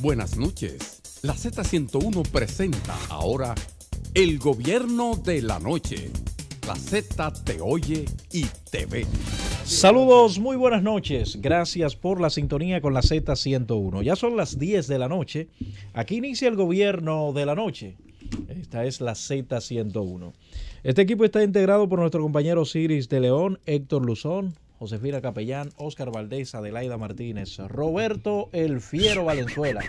Buenas noches. La Z101 presenta ahora El Gobierno de la Noche. La Z te oye y te ve. Saludos, muy buenas noches. Gracias por la sintonía con la Z101. Ya son las 10 de la noche. Aquí inicia el Gobierno de la Noche. Esta es la Z101. Este equipo está integrado por nuestro compañero Ciris de León, Héctor Luzón, Josefina Capellán, Oscar Valdez, Adelaida Martínez, Roberto El Fiero Valenzuela,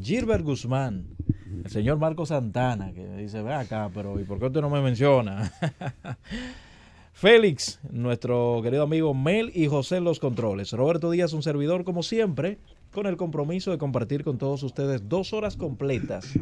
Gilbert Guzmán, el señor Marco Santana, que dice, ve acá, pero ¿y por qué usted no me menciona? Félix, nuestro querido amigo Mel y José los controles. Roberto Díaz, un servidor como siempre, con el compromiso de compartir con todos ustedes dos horas completas,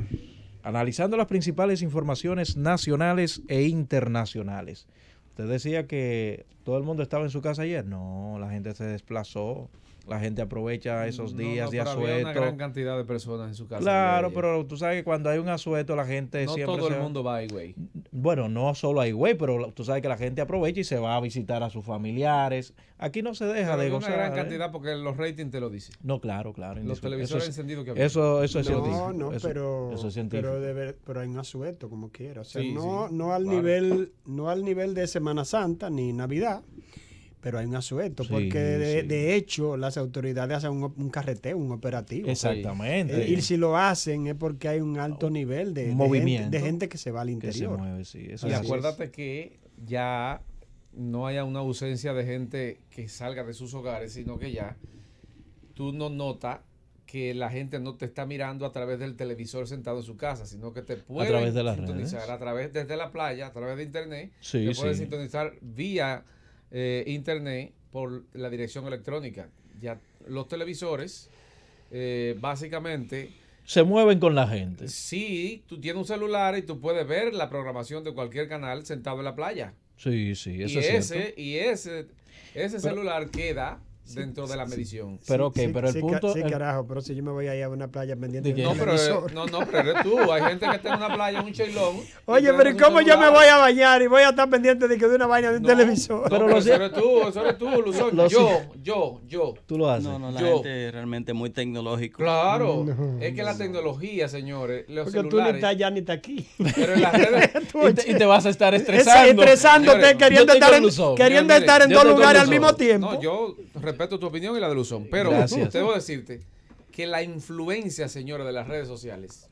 analizando las principales informaciones nacionales e internacionales. Usted decía que todo el mundo estaba en su casa ayer. No, la gente se desplazó. La gente aprovecha esos días de asueto. una gran cantidad de personas en su casa. Claro, pero tú sabes que cuando hay un asueto, la gente no todo el mundo va a Higüey. Bueno, no solo a güey pero tú sabes que la gente aprovecha y se va a visitar a sus familiares. Aquí no se deja de gozar. una gran ¿eh? cantidad porque los ratings te lo dicen. No, claro, claro. Los televisores encendidos que Eso, eso es científico. No, no, pero. Pero, de, pero hay un asueto, como quieras. no, no, al nivel, no al nivel de Semana Santa ni Navidad pero hay un asueto, porque de, hecho las autoridades hacen un, carreteo, un operativo. Exactamente. Y si lo hacen es porque hay un alto nivel de, movimiento de, gente, que se va al interior. y acuérdate que ya no haya una ausencia de gente que salga de sus hogares, sino que ya tú no notas que la gente no te está mirando a través del televisor sentado en su casa, sino que te puede sintonizar a través desde la playa, a través de internet, te puede sintonizar vía eh, internet por la dirección electrónica. Ya los televisores, eh, básicamente... Se mueven con la gente. Sí, tú tienes un celular y tú puedes ver la programación de cualquier canal sentado en la playa. Sí, sí, eso y es ese, Y ese, celular queda dentro de la medición. pero ok, pero el punto. Sí, carajo, pero si yo me voy a ir a una playa pendiente de No, pero, eh, no, no, pero eres tú. Hay gente que está en una playa, un chelón Oye, pero ¿y cómo yo me voy a bañar y voy a estar pendiente de que de una vaina de un televisor? pero eso eres tú, eso eres tú, Luzón. Yo, yo, yo. Tú lo haces. No, no, la gente realmente muy tecnológico Claro. Es que la tecnología, señores, los Porque tú ni estás ya ni estás aquí. Pero en las redes. y, te, vas a estar eh, estresando. Estresándote, queriendo estar en, queriendo estar en dos lugares al mismo tiempo. No, yo tu opinión y la de Luzón, pero Gracias. debo decirte que la influencia, señora, de las redes sociales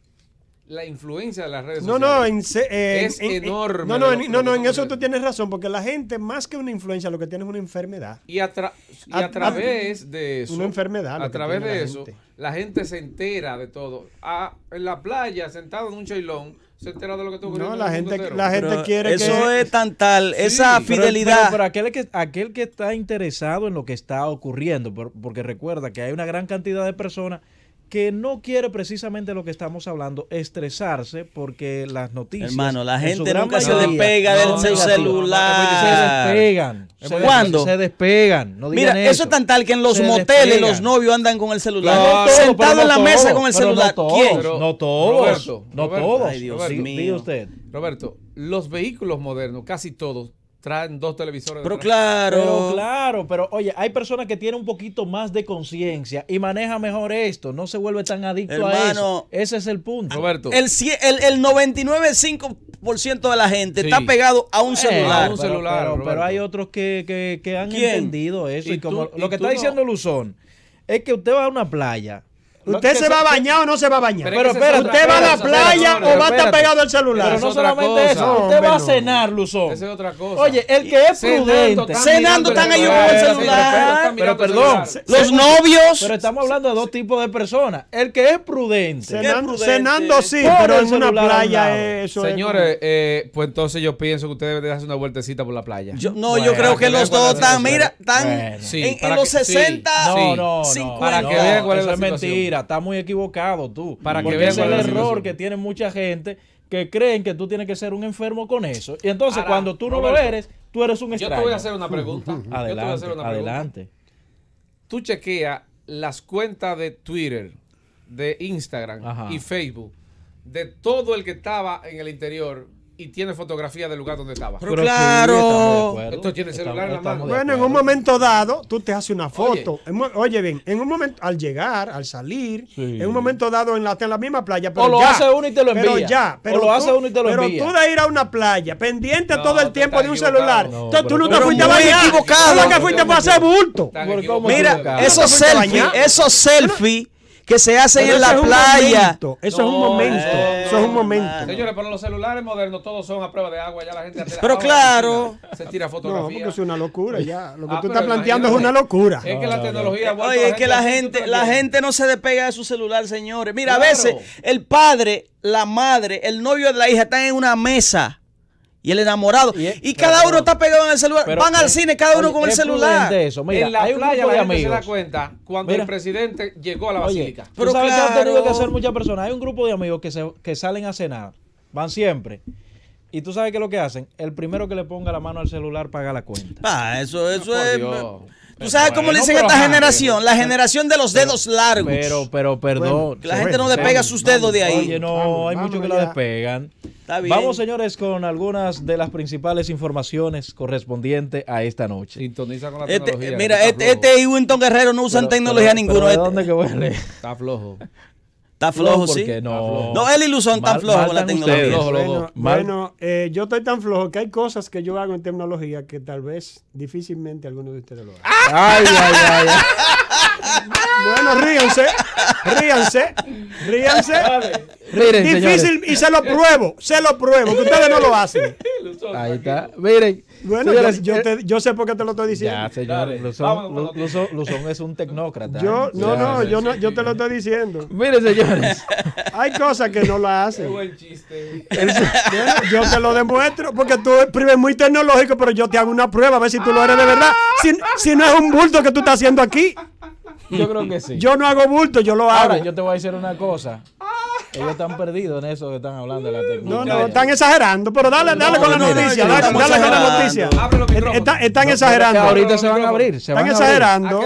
la influencia de las redes sociales. No, eh, es enorme. No, no, en, no, en eso tú tienes razón, porque la gente, más que una influencia, lo que tiene es una enfermedad. Y, a, través de eso. Una enfermedad. A través de eso, la gente se entera de todo. Ah, en la playa, sentado en un chailón se de lo que No, la gente, la gente quiere eso que. Eso es tan tal, esa fidelidad. Pero, aquel, que, aquel que está interesado en lo que está ocurriendo, porque recuerda que hay una gran cantidad de personas que no quiere precisamente lo que estamos hablando, estresarse porque las noticias. Hermano, la gente nunca se despega del celular. se despegan. Se Se despegan. No digan Mira, eso. es tan tal que en los moteles los novios andan con el celular. Sentados en la mesa con el celular. ¿Quién? no todos. Roberto, no todos. Ay, Dios Usted. Roberto, los vehículos modernos, casi todos, traen dos televisores. Pero claro. Pero claro, pero oye, hay personas que tienen un poquito más de conciencia y maneja mejor esto, no se vuelve tan adicto a eso. Ese es el punto. Roberto. El, el, el 99.5% de la gente está pegado a un eh, celular. A un celular pero, hay otros que, que, han entendido eso. Y, como lo que está diciendo Luzón es que usted va a una playa ¿Usted se va a bañar o no se va a bañar? Pero, espera, ¿usted va a la playa o va a estar pegado al celular? Pero no solamente eso, usted va a cenar, Luzón. Esa es otra cosa. Oye, el que es prudente. Cenando están ellos con el celular. Pero perdón, los novios. Pero estamos hablando de dos tipos de personas. El que es prudente. Cenando sí, pero en una playa eso Señores, eh, pues entonces yo pienso que ustedes deben darse una vueltecita por la playa. No, yo creo que los dos están, mira, están en los 60, 50. Para que vean cuál es la mentira está muy equivocado tú. Para que veas el error que tiene mucha gente que creen que tú tienes que ser un enfermo con eso. Y entonces cuando tú no lo eres, tú eres un extraño. Yo te voy a hacer una pregunta. adelante, adelante. Tú chequeas las cuentas de Twitter, de Instagram y Facebook de todo el que estaba en el interior y tiene fotografía del lugar donde estaba. Pero, claro. Esto tiene celular la Bueno, en un momento dado, tú te haces una foto. Oye, bien, en un momento, al llegar, al salir, en un momento dado en la, misma playa. o lo haces hace uno y te lo envía. Pero ya, pero o lo hace uno y te lo envía. Pero tú de ir a una playa, pendiente todo el tiempo de un celular. tú No, te fuiste a bañar. equivocado. Tú lo fuiste para hacer bulto. Mira, esos selfies, esos selfies que se hacen en la playa. eso es un momento. eso eh, es un momento. Señores, pero los celulares modernos todos son a prueba de agua. Ya la gente. pero claro. se tira fotografía. No, porque es una locura ya. Ah, Lo que tú estás planteando es una locura. Es que la tecnología. Oye, es que la gente, la gente no se despega de su celular, señores. Mira, a veces el padre, la madre, el novio de la hija están en una mesa y el enamorado. Y, cada uno está pegado en el celular. Van al cine cada uno con el celular. en la playa se da cuenta cuando el presidente llegó a la basílica. pero que han tenido que hacer muchas personas. Hay un grupo de amigos que, salen a cenar. Van siempre. Y tú sabes qué es lo que hacen. El primero que le ponga la mano al celular paga la cuenta. eso, eso es. Tú sabes cómo le dicen a esta generación, la generación de los dedos largos. Pero, pero, perdón. la gente no despega sus dedos de ahí. Oye, no, hay muchos que la despegan. Vamos, señores, con algunas de las principales informaciones correspondientes a esta noche. Sintoniza con la este, tecnología. Mira, este, este, y Winton Guerrero no usan tecnología ninguno. ¿pero ¿De este? dónde que huele? Está flojo. Está flojo, sí. No, no, él y Luzón están flojos con la tecnología. Bueno, eh, yo estoy tan flojo que hay cosas que yo hago en tecnología que tal vez difícilmente alguno de ustedes lo haga. Ay, ay, ay, bueno, ríanse, ríanse, ríanse. Difícil y se lo pruebo, se lo pruebo, que ustedes no lo hacen. Ahí está. Miren. Bueno, yo, sé por qué te lo estoy diciendo. Ya, señor. Luzón, es un tecnócrata. Yo, ¿eh? no, no, yo, te lo estoy diciendo. Mire, señores. Hay cosas que no lo hacen. yo te lo demuestro porque tú eres muy tecnológico, pero yo te hago una prueba a ver si tú lo eres de verdad. Si, si no es un bulto que tú estás haciendo aquí. Yo creo que sí. Yo no hago bulto, yo lo hago. Ahora, yo te voy a decir una cosa. Ellos están perdidos en eso que están hablando de la No, no, están exagerando, pero dale, dale con la noticia, dale, con la noticia. están exagerando. ahorita se van a abrir, están exagerando.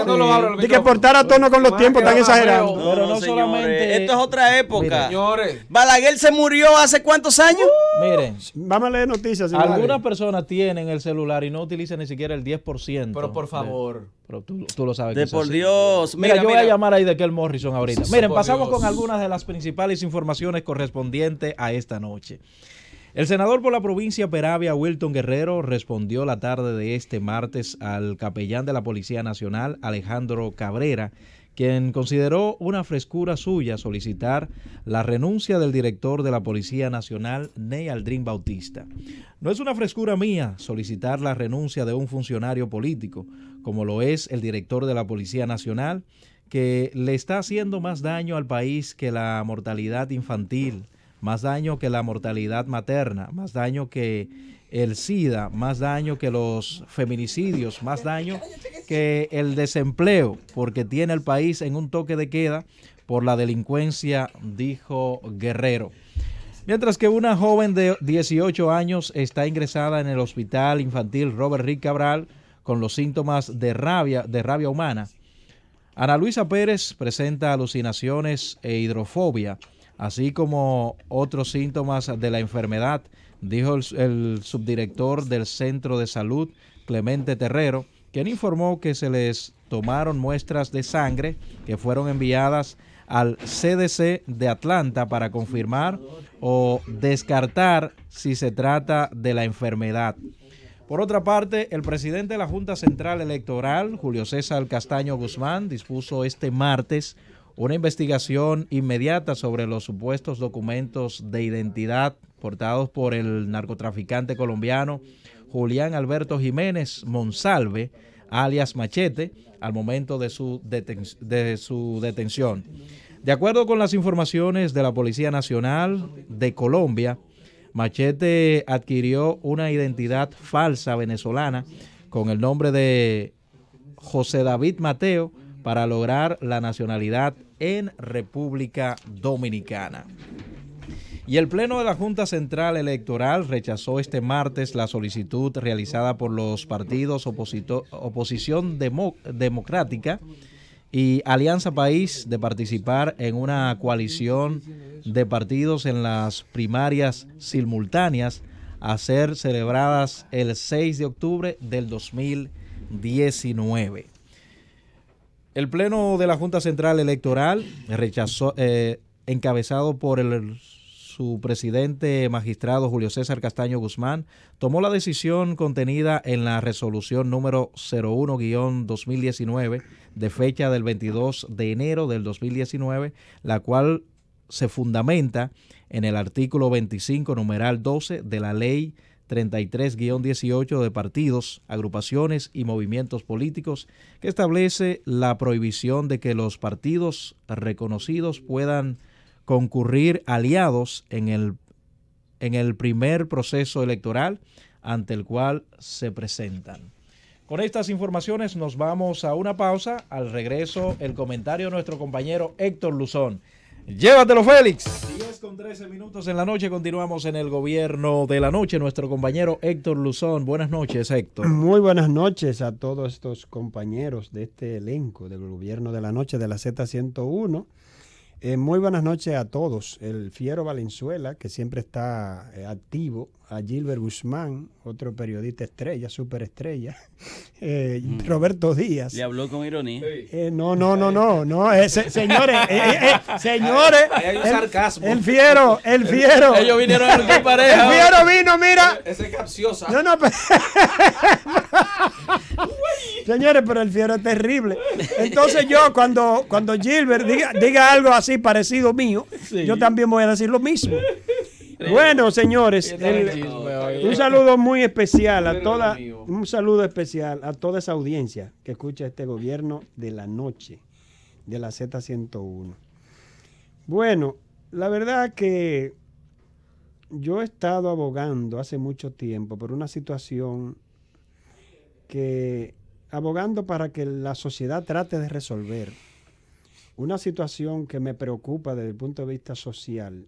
A y que portar a tono con los ah, tiempos, están exagerando. Pero no solamente. Esto es otra época. Señores. Balaguer se murió hace cuántos años? Uh, miren. Vamos a leer noticias. Algunas personas tienen el celular y no utilizan ni siquiera el 10%. Pero por favor. Pero tú, lo sabes. De por Dios. Mira, yo voy a llamar ahí de Kel Morrison ahorita. Miren, pasamos con algunas de las principales informaciones correspondientes a esta noche. El senador por la provincia Peravia, Wilton Guerrero, respondió la tarde de este martes al capellán de la Policía Nacional, Alejandro Cabrera, quien consideró una frescura suya solicitar la renuncia del director de la Policía Nacional, Ney Aldrin Bautista. No es una frescura mía solicitar la renuncia de un funcionario político, como lo es el director de la Policía Nacional, que le está haciendo más daño al país que la mortalidad infantil, más daño que la mortalidad materna, más daño que el SIDA, más daño que los feminicidios, más daño que el desempleo, porque tiene el país en un toque de queda por la delincuencia, dijo Guerrero. Mientras que una joven de 18 años está ingresada en el hospital infantil Robert Rick Cabral con los síntomas de rabia, de rabia humana. Ana Luisa Pérez presenta alucinaciones e hidrofobia, así como otros síntomas de la enfermedad dijo el, subdirector del Centro de Salud, Clemente Terrero, quien informó que se les tomaron muestras de sangre que fueron enviadas al CDC de Atlanta para confirmar o descartar si se trata de la enfermedad. Por otra parte, el presidente de la Junta Central Electoral, Julio César Castaño Guzmán, dispuso este martes una investigación inmediata sobre los supuestos documentos de identidad portados por el narcotraficante colombiano Julián Alberto Jiménez Monsalve, alias Machete, al momento de su, de su detención. De acuerdo con las informaciones de la Policía Nacional de Colombia, Machete adquirió una identidad falsa venezolana con el nombre de José David Mateo para lograr la nacionalidad en República Dominicana. Y el Pleno de la Junta Central Electoral rechazó este martes la solicitud realizada por los partidos oposición democrática y Alianza País de participar en una coalición de partidos en las primarias simultáneas a ser celebradas el 6 de octubre del 2019. El Pleno de la Junta Central Electoral rechazó, eh, encabezado por el su presidente magistrado Julio César Castaño Guzmán tomó la decisión contenida en la resolución número 01-2019 de fecha del 22 de enero del 2019, la cual se fundamenta en el artículo 25, numeral 12 de la ley 33-18 de partidos, agrupaciones y movimientos políticos que establece la prohibición de que los partidos reconocidos puedan concurrir aliados en el, en el primer proceso electoral ante el cual se presentan. Con estas informaciones nos vamos a una pausa. Al regreso, el comentario de nuestro compañero Héctor Luzón. Llévatelo, Félix. 10 con 13 minutos en la noche. Continuamos en el gobierno de la noche. Nuestro compañero Héctor Luzón. Buenas noches, Héctor. Muy buenas noches a todos estos compañeros de este elenco del gobierno de la noche de la Z101. Eh, muy buenas noches a todos. El Fiero Valenzuela, que siempre está eh, activo, a Gilbert Guzmán, otro periodista estrella, superestrella, eh, mm. Roberto Díaz. Le habló con ironía. Eh, no, no, no, no, no, señores, señores. el, sarcasmo. El, fiero, el fiero. Ellos vinieron el pareja. El fiero vino, mira. Ese es capciosa. No, no, pero... Señores, pero el fiero es terrible. Entonces yo cuando, cuando Gilbert diga, algo así parecido mío, yo también voy a decir lo mismo. Bueno, señores, un saludo muy especial a toda, un saludo especial a toda esa audiencia que escucha este gobierno de la noche de la Z101. Bueno, la verdad que yo he estado abogando hace mucho tiempo por una situación que abogando para que la sociedad trate de resolver una situación que me preocupa desde el punto de vista social,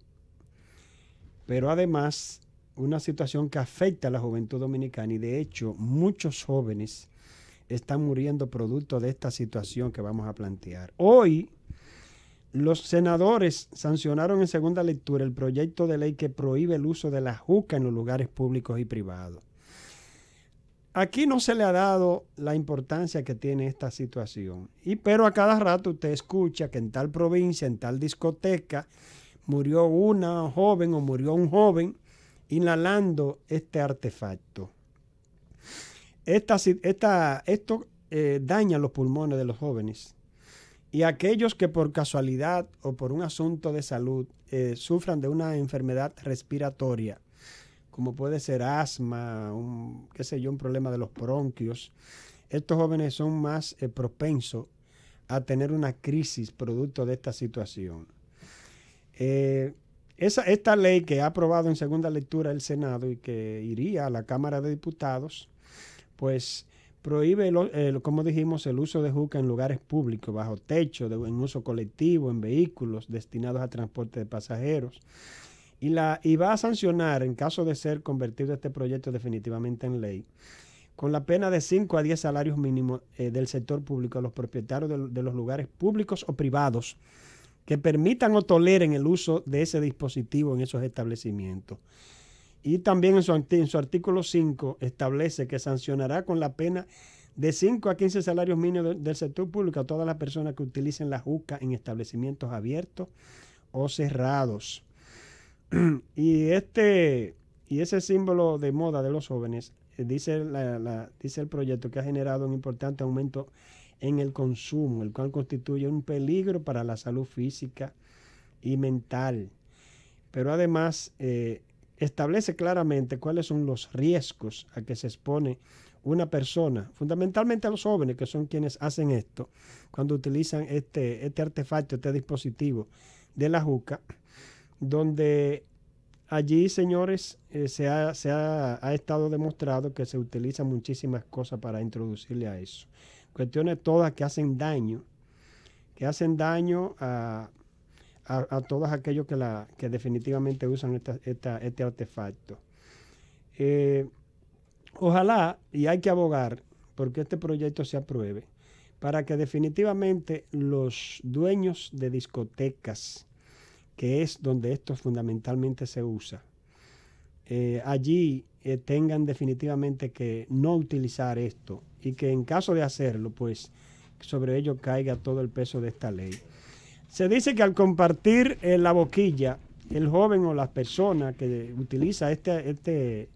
pero además una situación que afecta a la juventud dominicana y de hecho muchos jóvenes están muriendo producto de esta situación que vamos a plantear. Hoy los senadores sancionaron en segunda lectura el proyecto de ley que prohíbe el uso de la juca en los lugares públicos y privados. Aquí no se le ha dado la importancia que tiene esta situación. Y pero a cada rato usted escucha que en tal provincia, en tal discoteca, murió una joven o murió un joven inhalando este artefacto. Esta, esto eh, daña los pulmones de los jóvenes. Y aquellos que por casualidad o por un asunto de salud eh, sufran de una enfermedad respiratoria como puede ser asma, un, qué sé yo, un problema de los bronquios, estos jóvenes son más eh, propensos a tener una crisis producto de esta situación. Eh, esta ley que ha aprobado en segunda lectura el Senado y que iría a la Cámara de Diputados, pues prohíbe, como dijimos, el uso de juca en lugares públicos, bajo techo, en uso colectivo, en vehículos destinados a transporte de pasajeros y, la, va a sancionar, en caso de ser convertido este proyecto definitivamente en ley, con la pena de 5 a 10 salarios mínimos eh, del sector público a los propietarios de, los lugares públicos o privados que permitan o toleren el uso de ese dispositivo en esos establecimientos. Y también en su, artículo 5 establece que sancionará con la pena de 5 a 15 salarios mínimos del, del sector público a todas las personas que utilicen la juca en establecimientos abiertos o cerrados. y este y ese símbolo de moda de los jóvenes, eh, dice, la, dice el proyecto que ha generado un importante aumento en el consumo, el cual constituye un peligro para la salud física y mental. Pero además eh, establece claramente cuáles son los riesgos a que se expone una persona, fundamentalmente a los jóvenes que son quienes hacen esto, cuando utilizan este, este artefacto, este dispositivo de la juca donde allí, señores, eh, se, ha, estado demostrado que se utilizan muchísimas cosas para introducirle a eso. Cuestiones todas que hacen daño, que hacen daño a, todos aquellos que, la, que definitivamente usan este artefacto. Eh, ojalá, y hay que abogar, porque este proyecto se apruebe, para que definitivamente los dueños de discotecas, que es donde esto fundamentalmente se usa, eh, allí eh, tengan definitivamente que no utilizar esto y que en caso de hacerlo, pues sobre ello caiga todo el peso de esta ley. Se dice que al compartir la boquilla, el joven o la persona que utiliza este, este,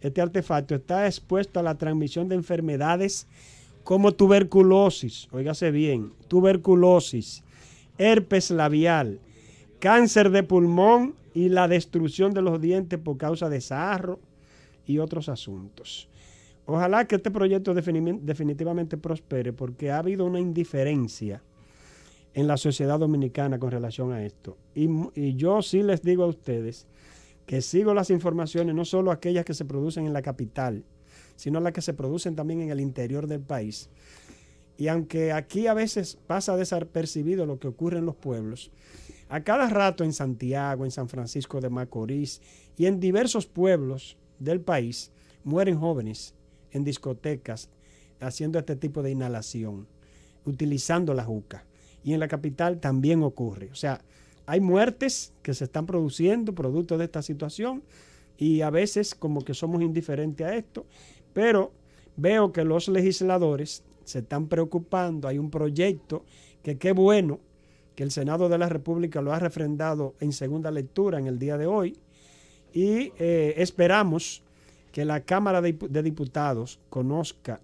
este artefacto está expuesto a la transmisión de enfermedades como tuberculosis, óigase bien, tuberculosis, herpes labial, cáncer de pulmón y la destrucción de los dientes por causa de sarro y otros asuntos. Ojalá que este proyecto definitivamente prospere porque ha habido una indiferencia en la sociedad dominicana con relación a esto. Y, yo sí les digo a ustedes que sigo las informaciones, no solo aquellas que se producen en la capital, sino las que se producen también en el interior del país. Y aunque aquí a veces pasa desapercibido lo que ocurre en los pueblos, a cada rato en Santiago, en San Francisco de Macorís y en diversos pueblos del país mueren jóvenes en discotecas haciendo este tipo de inhalación, utilizando la juca. Y en la capital también ocurre. O sea, hay muertes que se están produciendo producto de esta situación y a veces como que somos indiferentes a esto, pero veo que los legisladores se están preocupando, hay un proyecto que qué bueno que el Senado de la República lo ha refrendado en segunda lectura en el día de hoy y eh, esperamos que la Cámara de, Diputados conozca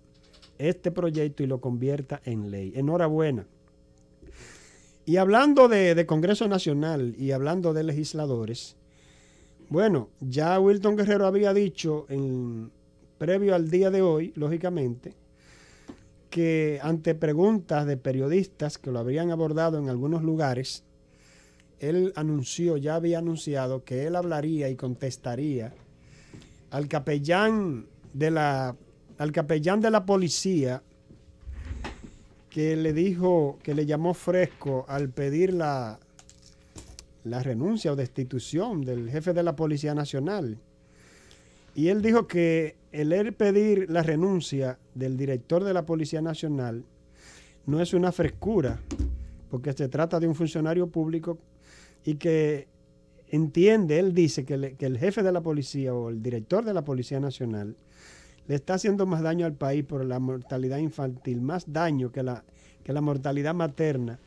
este proyecto y lo convierta en ley. Enhorabuena. Y hablando de, de, Congreso Nacional y hablando de legisladores, bueno, ya Wilton Guerrero había dicho en, previo al día de hoy, lógicamente, que ante preguntas de periodistas que lo habrían abordado en algunos lugares, él anunció, ya había anunciado que él hablaría y contestaría al capellán de la al capellán de la policía que le dijo que le llamó fresco al pedir la la renuncia o destitución del jefe de la Policía Nacional. Y él dijo que el pedir la renuncia del director de la Policía Nacional no es una frescura, porque se trata de un funcionario público y que entiende, él dice que, el jefe de la policía o el director de la Policía Nacional le está haciendo más daño al país por la mortalidad infantil, más daño que la, que la mortalidad materna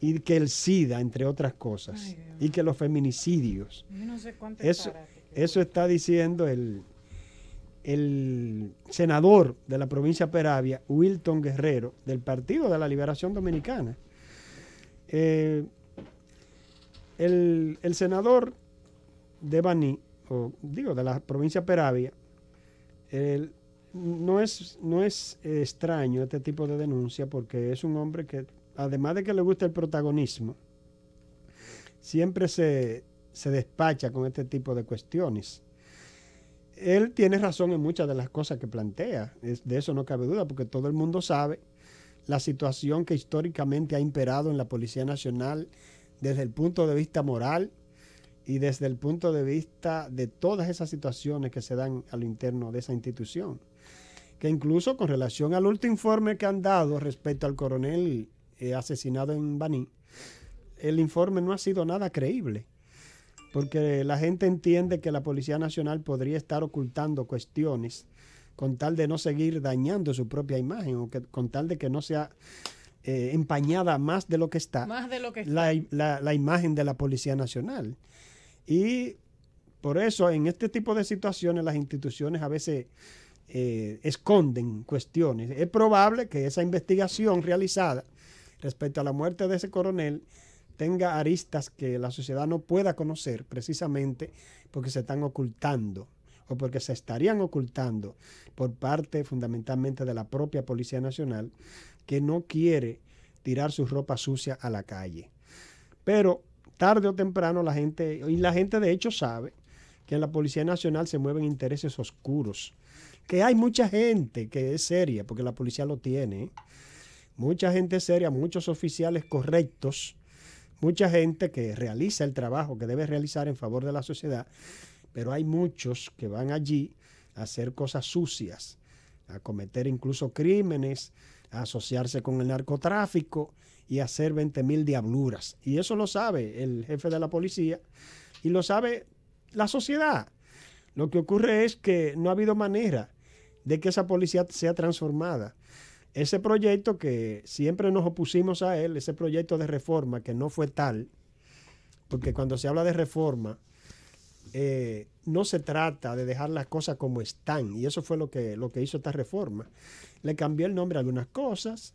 y que el SIDA, entre otras cosas, y que los feminicidios. eso, eso está diciendo el, el senador de la provincia Peravia, Wilton Guerrero, del Partido de la Liberación Dominicana. Eh, el, senador de Baní, o digo, de la provincia Peravia, no es, no es extraño este tipo de denuncia porque es un hombre que, además de que le gusta el protagonismo, siempre se, se despacha con este tipo de cuestiones él tiene razón en muchas de las cosas que plantea, de eso no cabe duda, porque todo el mundo sabe la situación que históricamente ha imperado en la Policía Nacional desde el punto de vista moral y desde el punto de vista de todas esas situaciones que se dan a lo interno de esa institución. Que incluso con relación al último informe que han dado respecto al coronel eh, asesinado en Baní, el informe no ha sido nada creíble porque la gente entiende que la Policía Nacional podría estar ocultando cuestiones con tal de no seguir dañando su propia imagen o que, con tal de que no sea eh, empañada más de lo que está, más de lo que La, imagen de la Policía Nacional. Y por eso en este tipo de situaciones las instituciones a veces eh, esconden cuestiones. Es probable que esa investigación realizada respecto a la muerte de ese coronel tenga aristas que la sociedad no pueda conocer precisamente porque se están ocultando o porque se estarían ocultando por parte fundamentalmente de la propia Policía Nacional que no quiere tirar su ropa sucia a la calle. Pero tarde o temprano la gente, y la gente de hecho sabe, que en la Policía Nacional se mueven intereses oscuros, que hay mucha gente que es seria, porque la policía lo tiene, ¿eh? mucha gente seria, muchos oficiales correctos, mucha gente que realiza el trabajo que debe realizar en favor de la sociedad, pero hay muchos que van allí a hacer cosas sucias, a cometer incluso crímenes, a asociarse con el narcotráfico y a hacer 20 mil diabluras. Y eso lo sabe el jefe de la policía y lo sabe la sociedad. Lo que ocurre es que no ha habido manera de que esa policía sea transformada. Ese proyecto que siempre nos opusimos a él, ese proyecto de reforma que no fue tal, porque cuando se habla de reforma, eh, no se trata de dejar las cosas como están, y eso fue lo que, lo que hizo esta reforma. Le cambió el nombre a algunas cosas,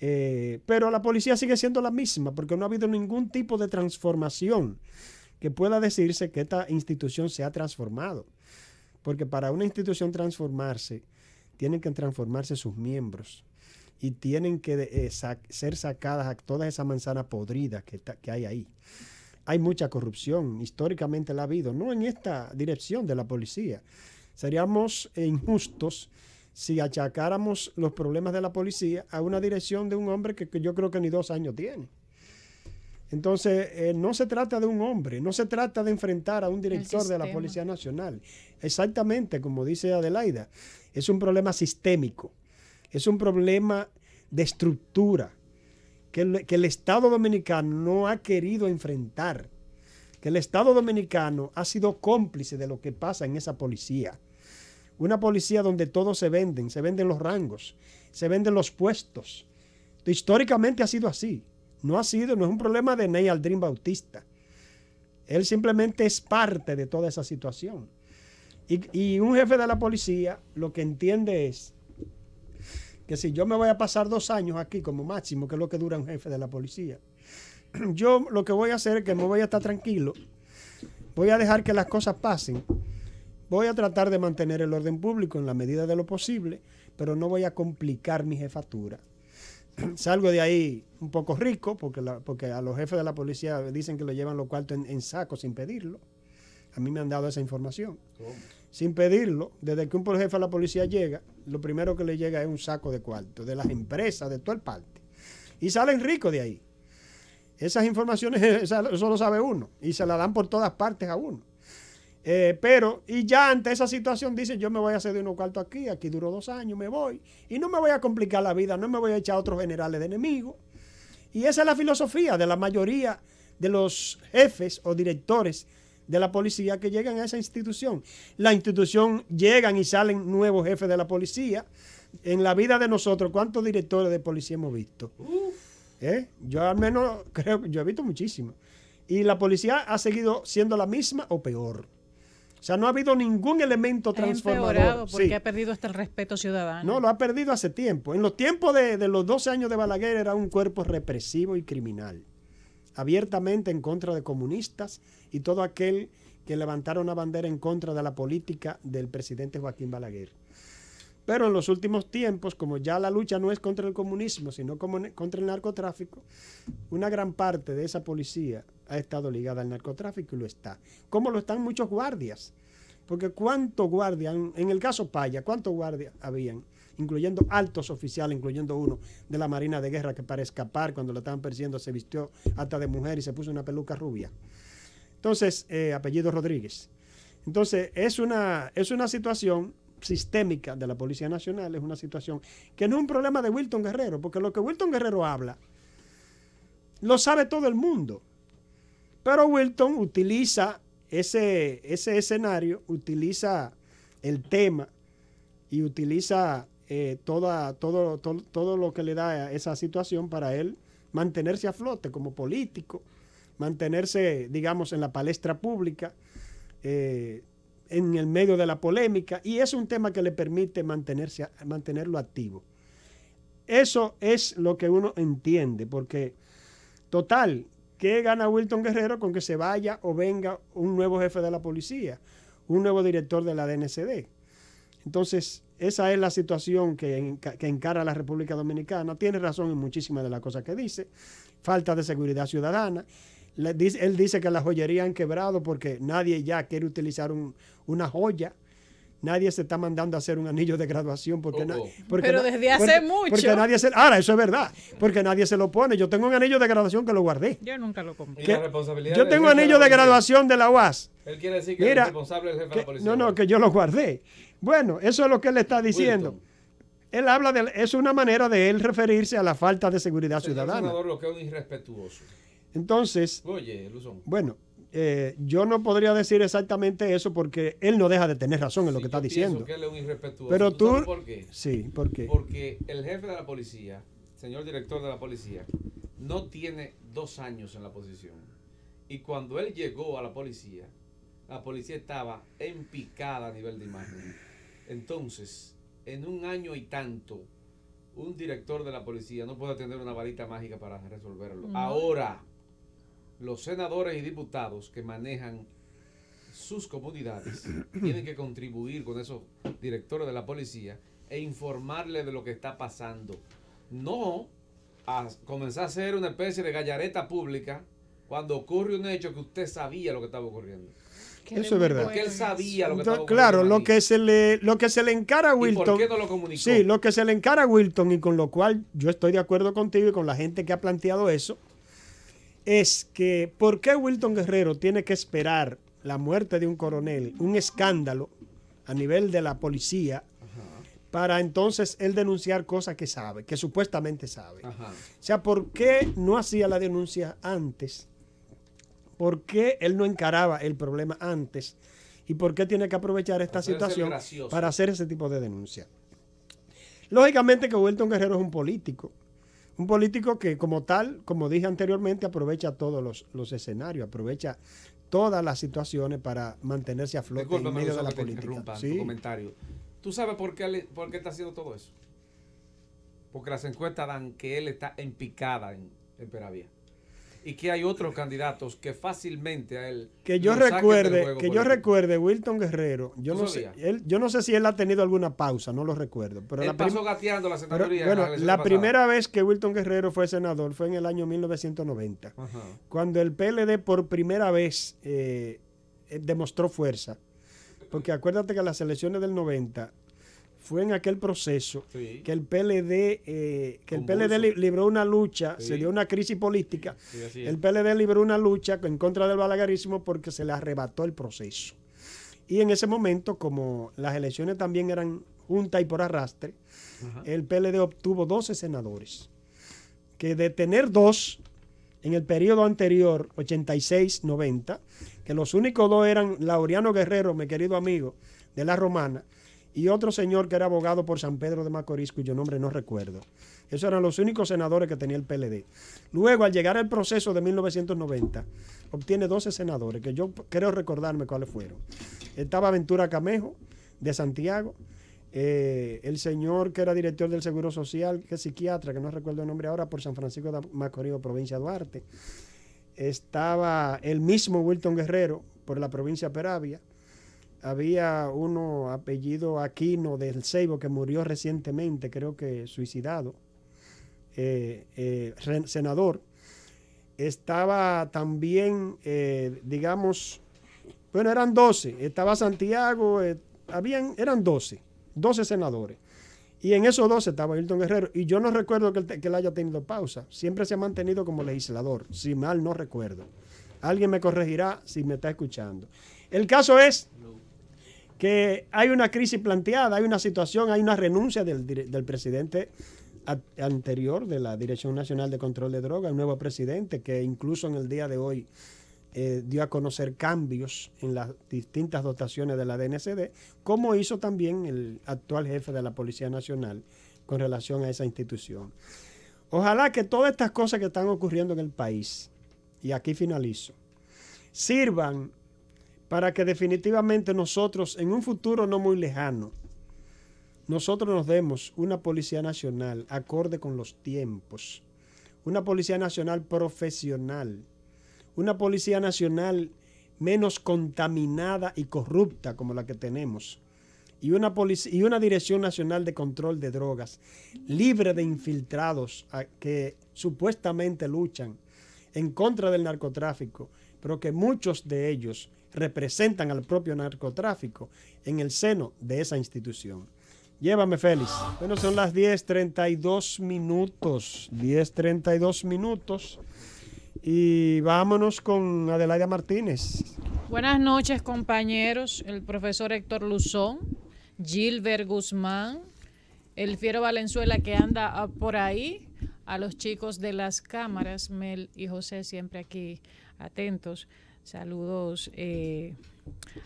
eh, pero la policía sigue siendo la misma, porque no ha habido ningún tipo de transformación que pueda decirse que esta institución se ha transformado. Porque para una institución transformarse, tienen que transformarse sus miembros y tienen que eh, ser sacadas a todas esas manzanas podridas que, hay ahí. Hay mucha corrupción, históricamente la ha habido, no en esta dirección de la policía. Seríamos eh, injustos si achacáramos los problemas de la policía a una dirección de un hombre que, yo creo que ni dos años tiene. Entonces, eh, no se trata de un hombre, no se trata de enfrentar a un director de la Policía Nacional. Exactamente, como dice Adelaida, es un problema sistémico. Es un problema de estructura que el, Estado dominicano no ha querido enfrentar, que el Estado dominicano ha sido cómplice de lo que pasa en esa policía. Una policía donde todos se venden, se venden los rangos, se venden los puestos. Históricamente ha sido así. No ha sido, no es un problema de Ney Aldrin Bautista. Él simplemente es parte de toda esa situación. y, un jefe de la policía lo que entiende es que si yo me voy a pasar dos años aquí como máximo, que es lo que dura un jefe de la policía, yo lo que voy a hacer es que me voy a estar tranquilo, voy a dejar que las cosas pasen, voy a tratar de mantener el orden público en la medida de lo posible, pero no voy a complicar mi jefatura. Salgo de ahí un poco rico, porque, porque a los jefes de la policía dicen que lo llevan los cuartos en, saco sin pedirlo. A mí me han dado esa información sin pedirlo, desde que un jefe de la policía llega, lo primero que le llega es un saco de cuarto, de las empresas, de todo el parte. Y salen ricos de ahí. Esas informaciones, solo sabe uno, y se la dan por todas partes a uno. Eh, pero, y ya ante esa situación dicen, yo me voy a hacer de unos cuarto aquí, aquí duró dos años, me voy, y no me voy a complicar la vida, no me voy a echar a otros generales de enemigos. Y esa es la filosofía de la mayoría de los jefes o directores de la policía que llegan a esa institución. La institución llegan y salen nuevos jefes de la policía. En la vida de nosotros, ¿cuántos directores de policía hemos visto? ¿Eh? Yo al menos creo que yo he visto muchísimo. Y la policía ha seguido siendo la misma o peor. O sea, no ha habido ningún elemento transformador. Empeorado porque ha perdido hasta el respeto ciudadano. No, lo ha perdido hace tiempo. En los tiempos de, de los 12 años de Balaguer era un cuerpo represivo y criminal, abiertamente en contra de comunistas, y todo aquel que levantara una bandera en contra de la política del presidente Joaquín Balaguer. Pero en los últimos tiempos, como ya la lucha no es contra el comunismo, sino contra el narcotráfico, una gran parte de esa policía ha estado ligada al narcotráfico y lo está. Como lo están muchos guardias. Porque cuántos guardias, en el caso Paya, cuántos guardias habían, incluyendo altos oficiales, incluyendo uno de la Marina de Guerra que para escapar cuando lo estaban persiguiendo se vistió hasta de mujer y se puso una peluca rubia. Entonces, eh, apellido Rodríguez. Entonces, es una, es una situación sistémica de la Policía Nacional, es una situación que no es un problema de Wilton Guerrero, porque lo que Wilton Guerrero habla lo sabe todo el mundo. Pero Wilton utiliza ese, ese escenario, utiliza el tema y utiliza eh, todo, todo, todo lo que le da esa situación para él mantenerse a flote como político mantenerse, digamos, en la palestra pública, eh, en el medio de la polémica, y es un tema que le permite mantenerse, mantenerlo activo. Eso es lo que uno entiende, porque, total, ¿qué gana Wilton Guerrero con que se vaya o venga un nuevo jefe de la policía, un nuevo director de la DNCD? Entonces, esa es la situación que, que, encara la República Dominicana. Tiene razón en muchísimas de las cosas que dice. Falta de seguridad ciudadana él dice que las joyería han quebrado porque nadie ya quiere utilizar una joya. Nadie se está mandando a hacer un anillo de graduación porque, oh, oh. desde hace mucho. nadie se, ahora, eso es verdad. Porque nadie se lo pone. Yo tengo un anillo de graduación que lo guardé. Yo nunca lo compré. yo tengo un anillo de, graduación de la UAS. Él quiere decir que Mira, responsable jefe de la policía. No, no, que yo lo guardé. Bueno, eso es lo que él está diciendo. Él habla de. Es una manera de él referirse a la falta de seguridad ciudadana. lo que es un irrespetuoso. Entonces, bueno, eh, yo no podría decir exactamente eso porque él no deja de tener razón en lo que está diciendo. Que él es un irrespetuoso. Pero tú, ¿por qué? Sí, ¿por qué? Porque el jefe de la policía, señor director de la policía, no tiene dos años en la posición. Y cuando él llegó a la policía, la policía estaba empicada a nivel de imagen. Entonces, en un año y tanto, un director de la policía no puede tener una varita mágica para resolverlo. Ahora, los senadores y diputados que manejan sus comunidades tienen que contribuir con esos directores de la policía e informarle de lo que está pasando. No a comenzar a hacer una especie de gallareta pública cuando ocurre un hecho que usted sabía lo que estaba ocurriendo. Eso es verdad. Porque él sabía lo que ocurriendo. Claro, lo que, se le, lo que se le encara Wilton. lo Sí, lo que se le encara a Wilton, y con lo cual yo estoy de acuerdo contigo y con la gente que ha planteado eso, es que ¿por qué Wilton Guerrero tiene que esperar la muerte de un coronel, un escándalo a nivel de la policía, para entonces él denunciar cosas que sabe, que supuestamente sabe? O sea, ¿por qué no hacía la denuncia antes? ¿Por qué él no encaraba el problema antes? ¿Y por qué tiene que aprovechar esta situación para hacer ese tipo de denuncia? Lógicamente que Wilton Guerrero es un político un político que como tal, como dije anteriormente, aprovecha todos los, escenarios, aprovecha todas las situaciones para mantenerse a flote en medio de la política. comentario. ¿Tú sabes por qué, está haciendo todo eso? Porque las encuestas dan que él está en picada en, en Peravia y que hay otros candidatos que fácilmente a él que yo recuerde que yo recuerde Wilton Guerrero yo no sé él, yo no sé si él ha tenido alguna pausa no lo recuerdo pero la pasó gateando la bueno, la, primera vez que Wilton Guerrero fue senador fue en el año 1990 cuando el PLD por primera vez eh, eh, demostró fuerza porque acuérdate que las elecciones del 90 fue en aquel proceso que el PLD, eh, que el libró una lucha, se dio una crisis política. el PLD libró una lucha en contra del balaguerismo porque se le arrebató el proceso. Y en ese momento, como las elecciones también eran junta y por arrastre, el PLD obtuvo 12 senadores, que de tener dos en el periodo anterior, 86-90, que los únicos dos eran Laureano Guerrero, mi querido amigo, de la Romana, y otro señor que era abogado por San Pedro de Macorís, cuyo nombre no recuerdo. Esos eran los únicos senadores que tenía el PLD. Luego, al llegar al proceso de 1990, obtiene 12 senadores, que yo creo recordarme cuáles fueron. Estaba Ventura Camejo, de Santiago, eh, el señor que era director del Seguro Social, que es psiquiatra, que no recuerdo el nombre ahora, por San Francisco de Macorís, provincia de Duarte. Estaba el mismo Wilton Guerrero, por la provincia de Peravia había uno apellido Aquino del Seibo que murió recientemente, creo que suicidado, eh, eh, senador. Estaba también, eh, digamos, bueno, eran 12. Estaba Santiago, habían, eran 12, 12 senadores. Y en esos 12 estaba Hilton Guerrero. Y yo no recuerdo que que él haya tenido pausa. Siempre se ha mantenido como legislador, si mal no recuerdo. Alguien me corregirá si me está escuchando. El caso es que hay una crisis planteada, hay una situación, hay una renuncia del, presidente anterior de la Dirección Nacional de Control de Drogas, un nuevo presidente que incluso en el día de hoy eh, dio a conocer cambios en las distintas dotaciones de la DNCD, como hizo también el actual jefe de la Policía Nacional con relación a esa institución. Ojalá que todas estas cosas que están ocurriendo en el país, y aquí finalizo, sirvan para que definitivamente nosotros en un futuro no muy lejano, nosotros nos demos una Policía Nacional acorde con los tiempos, una Policía Nacional profesional, una Policía Nacional menos contaminada y corrupta como la que tenemos, y una, y una Dirección Nacional de Control de Drogas, libre de infiltrados que supuestamente luchan en contra del narcotráfico, pero que muchos de ellos representan al propio narcotráfico en el seno de esa institución. Llévame, Félix. Bueno, son las 10.32 minutos. 10.32 minutos. Y vámonos con Adelaida Martínez. Buenas noches, compañeros. El profesor Héctor Luzón, Gilbert Guzmán, el fiero Valenzuela que anda por ahí, a los chicos de las cámaras, Mel y José siempre aquí atentos. Saludos eh,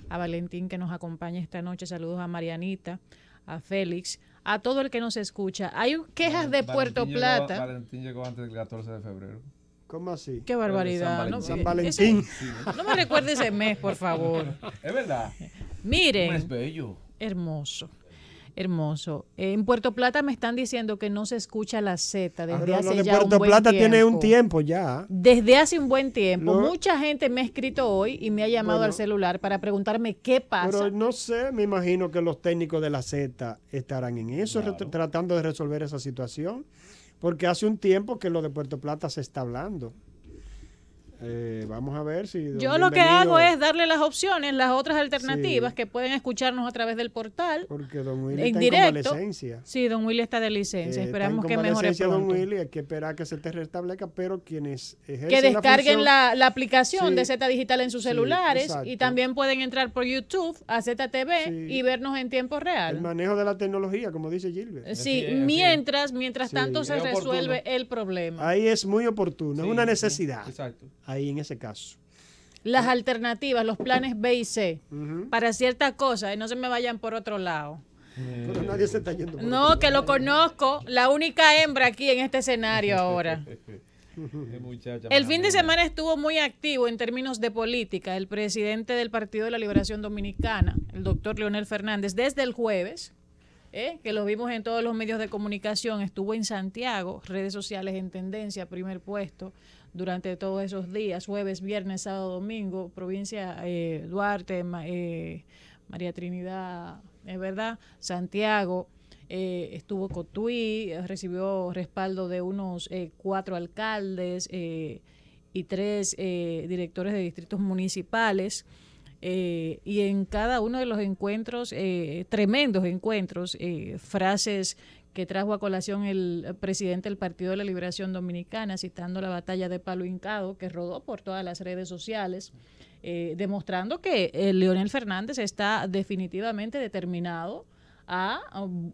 a Valentín que nos acompaña esta noche. Saludos a Marianita, a Félix, a todo el que nos escucha. Hay quejas de Puerto Plata. Valentín llegó antes del 14 de febrero. ¿Cómo así? Qué barbaridad. San eh, Valentín. No, me recuerde ese mes, por favor. Es verdad. Miren. Es bello. Hermoso. Hermoso. En Puerto Plata me están diciendo que no se escucha la Z desde ah, hace Puerto un buen Plata tiempo. tiene un tiempo ya. Desde hace un buen tiempo. Mucha gente me ha escrito hoy y me ha llamado al celular para preguntarme qué pasa. Pero no sé, me imagino que los técnicos de la Z estarán en eso, tratando de resolver esa situación, porque hace un tiempo que lo de Puerto Plata se está hablando. Eh, vamos a ver si... Yo lo que hago es darle las opciones, las otras alternativas que pueden escucharnos a través del portal. Porque Don Willy en está directo. en Sí, Don Willy está de licencia. Eh, Esperamos que mejore pronto. Don Willy, que esperar que se te restablezca, pero quienes Que descarguen la, aplicación de Z Digital en sus celulares y también pueden entrar por YouTube a ZTV y vernos en tiempo real. El manejo de la tecnología, como dice Gilbert. Sí, mientras, mientras tanto se resuelve el problema. Ahí es muy oportuno, es una necesidad. Exacto ahí en ese caso. Las alternativas, los planes B y C para ciertas cosas y no se me vayan por otro lado. Eh. no, que lo conozco, la única hembra aquí en este escenario ahora. Eh, el fin de semana estuvo muy activo en términos de política el presidente del Partido de la Liberación Dominicana, el doctor Leonel Fernández, desde el jueves, eh, que lo vimos en todos los medios de comunicación, estuvo en Santiago, redes sociales en tendencia, primer puesto, durante todos esos días, jueves, viernes, sábado, domingo, provincia eh, Duarte, eh, María Trinidad, es verdad, Santiago, eh, estuvo Cotuí, recibió respaldo de unos cuatro alcaldes y tres directores de distritos municipales. y en cada uno de los encuentros, tremendos encuentros, frases que trajo a colación el presidente del Partido de la Liberación Dominicana, citando la batalla de Palo Hincado, que rodó por todas las redes sociales, eh, demostrando que eh, Leonel Fernández está definitivamente determinado a,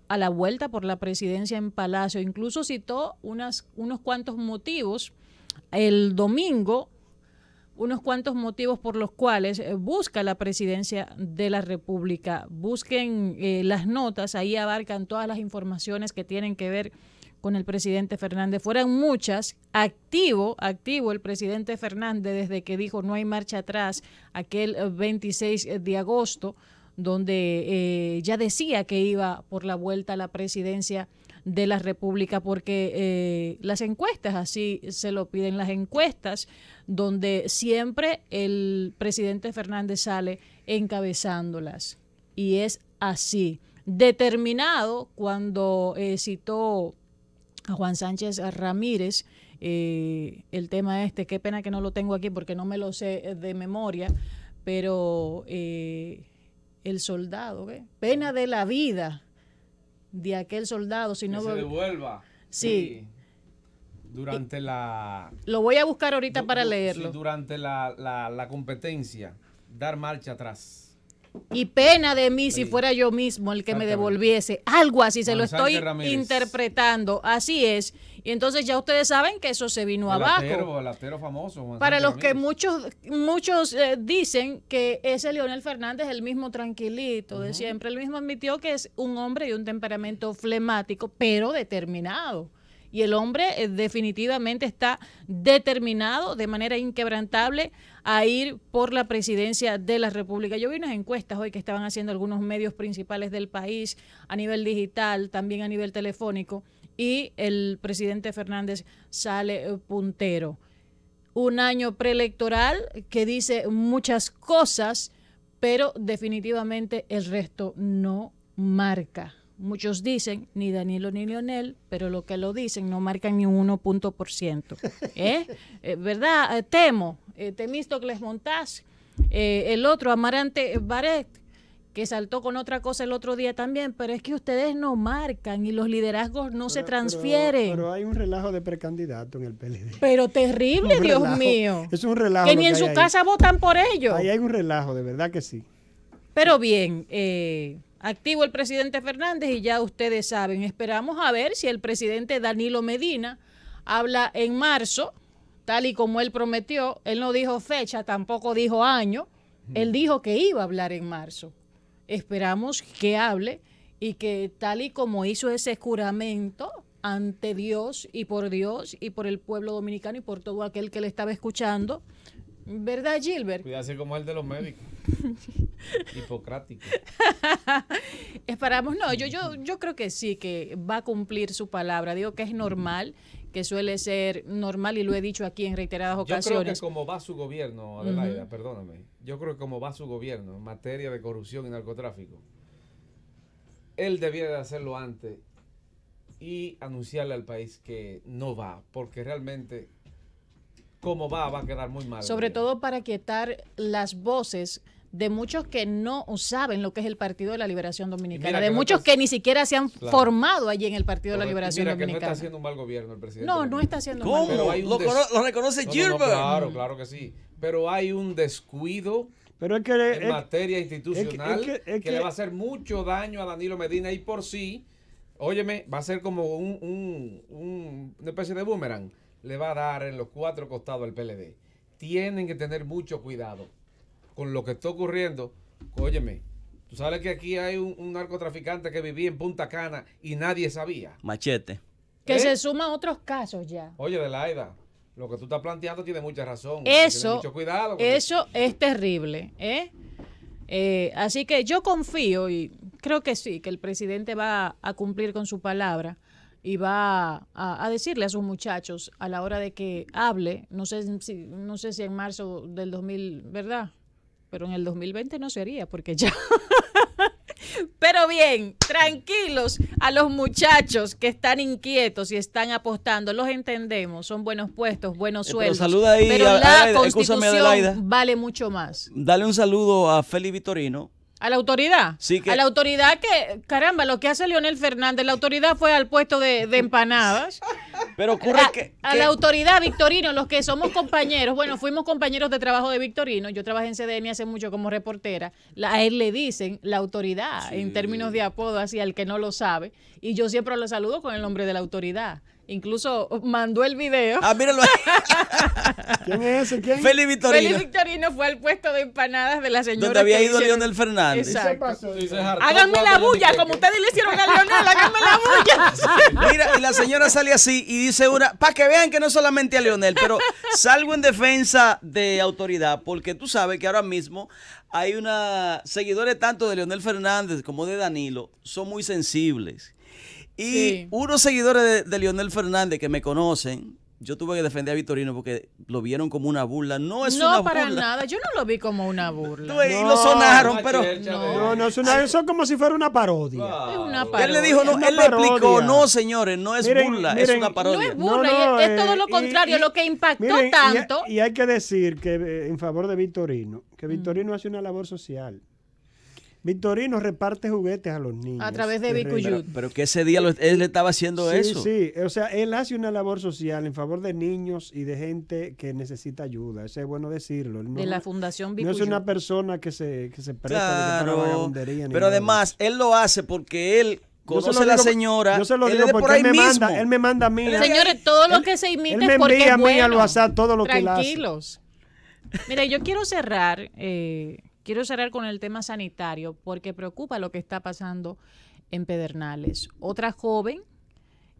la vuelta por la presidencia en Palacio. Incluso citó unos cuantos motivos el domingo unos cuantos motivos por los cuales eh, busca la presidencia de la República. Busquen eh, las notas, ahí abarcan todas las informaciones que tienen que ver con el presidente Fernández. Fueron muchas, activo, activo el presidente Fernández desde que dijo no hay marcha atrás aquel 26 eh, de agosto, donde ya decía que iba por la vuelta a la presidencia de la República, porque eh, las encuestas, así se lo piden las encuestas, donde siempre el presidente Fernández sale encabezándolas. Y es así. Determinado cuando eh, citó a Juan Sánchez Ramírez, eh, el tema este, qué pena que no lo tengo aquí porque no me lo sé de memoria, pero el soldado, pena de la vida, de aquel soldado, si no se devuelva. Sí. Durante la. Lo voy a buscar ahorita para leerlo. durante la, la, competencia, dar marcha atrás. Y pena de mí si fuera yo mismo el que me devolviese. Algo así, se lo estoy interpretando. Así es. Y entonces ya ustedes saben que eso se vino abajo. Para los que muchos, muchos eh, dicen que ese Leonel Fernández, es el mismo tranquilito de siempre, él mismo admitió que es un hombre de un temperamento flemático, pero determinado. Y el hombre eh, definitivamente está determinado de manera inquebrantable a ir por la presidencia de la República. Yo vi unas encuestas hoy que estaban haciendo algunos medios principales del país a nivel digital, también a nivel telefónico y el presidente Fernández sale eh, puntero. Un año preelectoral que dice muchas cosas, pero definitivamente el resto no marca. Muchos dicen, ni Danilo ni Leonel, pero lo que lo dicen no marcan ni un 1%. ciento eh, eh verdad eh, Temo, temisto que les eh, el otro, Amarante Baret, que saltó con otra cosa el otro día también, pero es que ustedes no marcan y los liderazgos no se transfieren. Pero, hay un relajo de precandidato en el PLD. Pero terrible, Dios mío. Es un relajo. Que ni en su casa votan por ellos Ahí hay un relajo, de verdad que sí. Pero bien, eh, activo el presidente Fernández y ya ustedes saben, esperamos a ver si el presidente Danilo Medina habla en marzo, tal y como él prometió. Él no dijo fecha, tampoco dijo año. Él mm. dijo que iba a hablar en marzo esperamos que hable y que tal y como hizo ese juramento ante Dios y por Dios y por el pueblo dominicano y por todo aquel que le estaba escuchando, ¿verdad Gilbert? Cuídase como el de los médicos. Hipocrático. Esperamos, no, yo, yo, yo creo que sí, que va a cumplir su palabra. Digo que es normal que suele ser normal y lo he dicho aquí en reiteradas ocasiones. Yo creo que como va su gobierno, Adelaida, perdóname, yo creo que como va su gobierno en materia de corrupción y narcotráfico, él debiera de hacerlo antes y anunciarle al país que no va, porque realmente como va va a quedar muy mal. Sobre todo para quietar las voces de muchos que no saben lo que es el Partido de la Liberación Dominicana, de muchos que ni siquiera se han formado allí en el Partido de la Liberación Dominicana. no está haciendo un mal gobierno el presidente. No, no está haciendo un mal gobierno. Lo, reconoce Gilbert. claro, claro que sí. Pero hay un descuido Pero en materia institucional que, le va a hacer mucho daño a Danilo Medina y por sí, óyeme, va a ser como un, una especie de boomerang. Le va a dar en los cuatro costados al PLD. Tienen que tener mucho cuidado con lo que está ocurriendo, óyeme, tú sabes que aquí hay un, narcotraficante que vivía en Punta Cana y nadie sabía. Machete. Que ¿Eh? se suman otros casos ya. Oye, Delaida, lo que tú estás planteando tiene mucha razón. Eso. cuidado eso es terrible, ¿eh? ¿eh? así que yo confío y creo que sí, que el presidente va a cumplir con su palabra y va a, decirle a sus muchachos a la hora de que hable, no sé si, no sé si en marzo del 2000, ¿verdad? pero en el 2020 no sería, porque ya... Pero bien, tranquilos a los muchachos que están inquietos y están apostando, los entendemos, son buenos puestos, buenos eh, sueldos. Pero, ahí, la vale mucho más. Dale un saludo a Feli Vitorino, ¿A la autoridad? Sí A la autoridad que, caramba, lo que hace Leonel Fernández, la autoridad fue al puesto de, empanadas. Pero ocurre a, que, A la autoridad, Victorino, los que somos compañeros, bueno, fuimos compañeros de trabajo de Victorino, yo trabajé en CDN hace mucho como reportera, a él le dicen la autoridad en términos de apodo, así al que no lo sabe, y yo siempre lo saludo con el nombre de la autoridad. Incluso oh, mandó el video. Ah, míralo. ¿Quién es ese? ¿Quién? Victorino. Félix Victorino fue al puesto de empanadas de la señora. Donde había ido Leonel Fernández. Exacto. háganme la bulla, como ustedes le hicieron a Leonel, háganme la bulla. Mira, y la señora sale así y dice una, para que vean que no solamente a Leonel, pero salgo en defensa de autoridad, porque tú sabes que ahora mismo hay una seguidores tanto de Leonel Fernández como de Danilo, son muy sensibles y unos seguidores de, Lionel Fernández que me conocen, yo tuve que defender a Vitorino porque lo vieron como una burla. No es una burla. No, para nada. Yo no lo vi como una burla. y lo sonaron, pero... No, no, sonaron. Son como si fuera una parodia. Es una parodia. Él le dijo, él le explicó, no, señores, no es burla, es una parodia. No es burla, es, eh, todo lo contrario, lo que impactó tanto. Y, hay que decir que, eh, en favor de Vitorino, que mm. Vitorino hace una labor social. Victorino reparte juguetes a los niños. A través de Vicuyut. Pero, que ese día él le estaba haciendo eso. Sí, sí. o sea, él hace una labor social en favor de niños y de gente que necesita ayuda. Eso es bueno decirlo. No, de la Fundación Vicuyut. No es una persona que se, que se presta claro, Pero además, él lo hace porque él conoce se la señora. Yo se lo digo porque él me manda, él me manda a mí. Señores, todo lo que se imita él me es porque envía a mí a al WhatsApp todo lo que él hace. Mira, yo quiero cerrar eh, Quiero cerrar con el tema sanitario porque preocupa lo que está pasando en Pedernales. Otra joven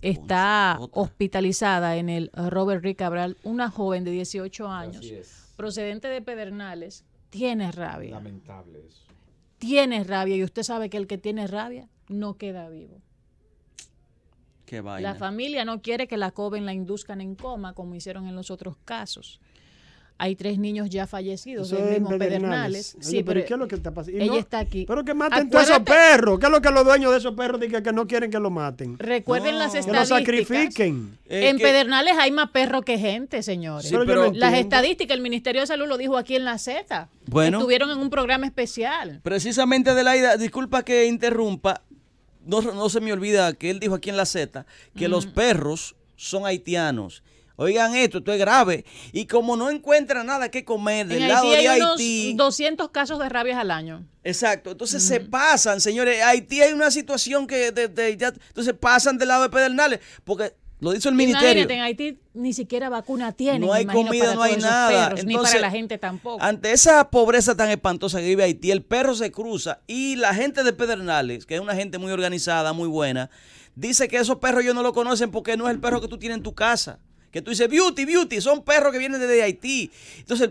está hospitalizada en el Robert Rick Cabral, una joven de 18 años, procedente de Pedernales, tiene rabia. Lamentable eso. Tiene rabia y usted sabe que el que tiene rabia no queda vivo. La familia no quiere que la joven la induzcan en coma como hicieron en los otros casos hay tres niños ya fallecidos en Pedernales. sí, pero, ¿qué es lo que está pasando? Ella está aquí. Pero que maten todos esos perros. ¿Qué es lo que los dueños de esos perros dicen que no quieren que lo maten? Recuerden las estadísticas. Que lo sacrifiquen. en Pedernales hay más perros que gente, señores. pero las estadísticas, el Ministerio de Salud lo dijo aquí en la Z. Estuvieron en un programa especial. Precisamente, de la ida. disculpa que interrumpa. No, no se me olvida que él dijo aquí en la Z que los perros son haitianos Oigan esto, esto es grave. Y como no encuentran nada que comer del lado Haití de Haití. 200 casos de rabias al año. Exacto. Entonces se pasan, señores. Haití hay una situación que ya, entonces pasan del lado de Pedernales. Porque lo dice el ministerio. en Haití ni siquiera vacuna tiene. No hay comida, no hay nada. Entonces, ni para la gente tampoco. Ante esa pobreza tan espantosa que vive Haití, el perro se cruza y la gente de Pedernales, que es una gente muy organizada, muy buena, dice que esos perros ellos no lo conocen porque no es el perro que tú tienes en tu casa que tú dices beauty, beauty, son perros que vienen desde Haití. Entonces,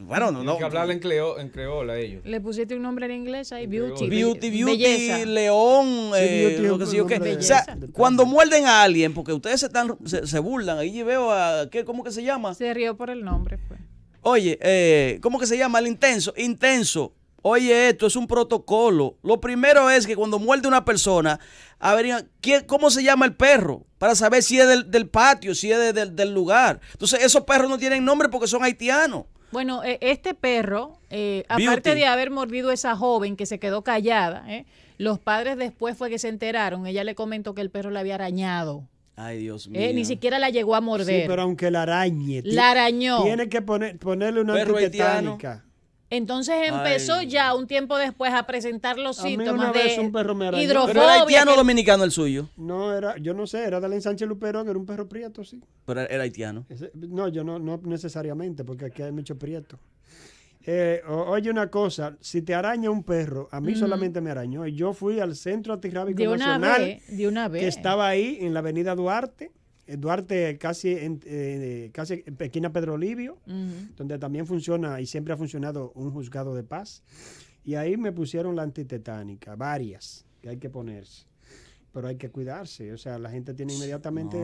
bueno, no. no. que hablarle en, en creola a ellos. Le pusiste un nombre en inglés ahí, beauty. Beauty, beauty, león, eh, beauty, lo que sé qué. O sea, cuando muerden a alguien, porque ustedes se, están, se, burlan, ahí veo a, ¿qué, ¿cómo que se llama? Se rió por el nombre, pues. Oye, eh, ¿cómo que se llama? El intenso, intenso. Oye, esto es un protocolo. Lo primero es que cuando muerde una persona, a ver, ¿cómo se llama el perro? Para saber si es del, patio, si es del, lugar. Entonces, esos perros no tienen nombre porque son haitianos. Bueno, e, este perro, eh, aparte de haber mordido a esa joven que se quedó callada, eh, los padres después fue que se enteraron. Ella le comentó que el perro le había arañado. Ay, Dios eh, mío. ni siquiera la llegó a morder. Sí, pero aunque la arañe. La arañó. Tiene que poner, ponerle una haitiano. Entonces empezó ya un tiempo después a presentar los síntomas de un perro hidrofobia. era haitiano dominicano el suyo. No, era, yo no sé, era de Sánchez Luperón, era un perro prieto, sí. Pero era haitiano. no, yo no, no necesariamente, porque aquí hay mucho prieto. Eh, oye una cosa, si te araña un perro, a mí solamente me arañó. Y yo fui al Centro Antirrábico De una Nacional, vez, de una vez. que estaba ahí en la Avenida Duarte, Duarte, casi en, eh, casi Pedro Livio, donde también funciona y siempre ha funcionado un juzgado de paz. Y ahí me pusieron la antitetánica, varias que hay que ponerse. Pero hay que cuidarse, o sea, la gente tiene inmediatamente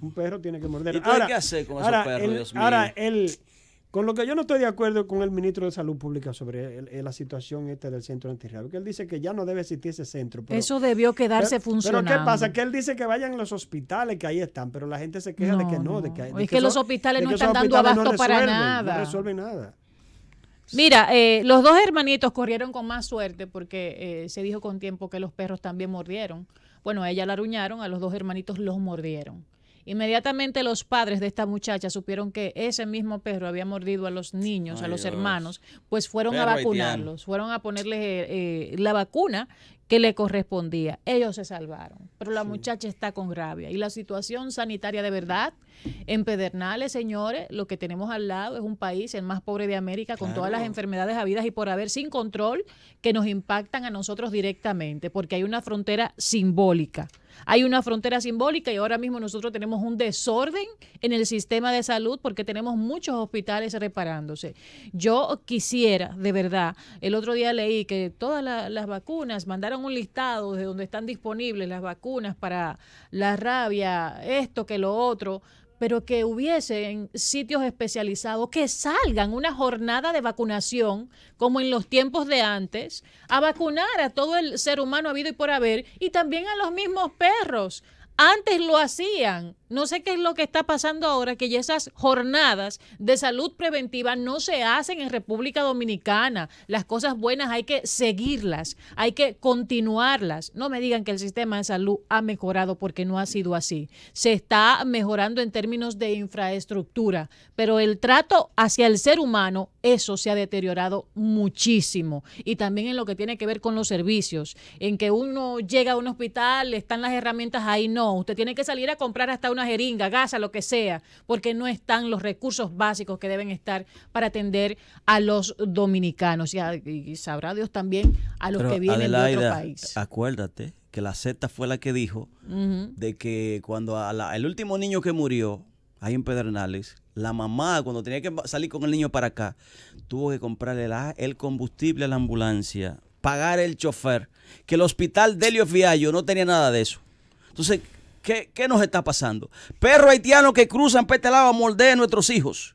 un perro tiene que morder. ¿Y ahora, qué con esos perros, Ahora, el, con lo que yo no estoy de acuerdo con el ministro de Salud Pública sobre la situación esta del centro antirrábico, Porque él dice que ya no debe existir ese centro. Eso debió quedarse funcionando. Pero ¿qué pasa? Que él dice que vayan a los hospitales, que ahí están, pero la gente se queja de que no. De que, es que, los hospitales no están dando abasto para nada. No resuelven nada. Mira, eh, los dos hermanitos corrieron con más suerte porque eh, se dijo con tiempo que los perros también mordieron. Bueno, a ella la aruñaron, a los dos hermanitos los mordieron. Inmediatamente los padres de esta muchacha supieron que ese mismo perro había mordido a los niños, a los hermanos, pues fueron a vacunarlos, fueron a ponerles eh, eh, la vacuna que le correspondía. Ellos se salvaron, pero la muchacha está con rabia. Y la situación sanitaria de verdad, en Pedernales, señores, lo que tenemos al lado es un país el más pobre de América, con todas las enfermedades habidas y por haber sin control que nos impactan a nosotros directamente, porque hay una frontera simbólica. Hay una frontera simbólica y ahora mismo nosotros tenemos un desorden en el sistema de salud porque tenemos muchos hospitales reparándose. Yo quisiera, de verdad, el otro día leí que todas las vacunas mandaron un listado de donde están disponibles las vacunas para la rabia, esto que lo otro, pero que hubiesen sitios especializados que salgan una jornada de vacunación, como en los tiempos de antes, a vacunar a todo el ser humano habido y por haber, y también a los mismos perros. Antes lo hacían, no sé qué es lo que está pasando ahora, que ya esas jornadas de salud preventiva no se hacen en República Dominicana. Las cosas buenas hay que seguirlas, hay que continuarlas. No me digan que el sistema de salud ha mejorado porque no ha sido así. Se está mejorando en términos de infraestructura, pero el trato hacia el ser humano, eso se ha deteriorado muchísimo. Y también en lo que tiene que ver con los servicios, en que uno llega a un hospital, están las herramientas ahí, no. Usted tiene que salir a comprar hasta una jeringa, gasa, lo que sea, porque no están los recursos básicos que deben estar para atender a los dominicanos y, sabrá Dios también a los que vienen de otro país. Acuérdate que la Z fue la que dijo de que cuando el último niño que murió ahí en Pedernales, la mamá cuando tenía que salir con el niño para acá, tuvo que comprarle el combustible a la ambulancia, pagar el chofer, que el hospital Delio Fiallo no tenía nada de eso. Entonces, ¿Qué, nos está pasando? Perros haitianos que cruzan para este lado a morder nuestros hijos.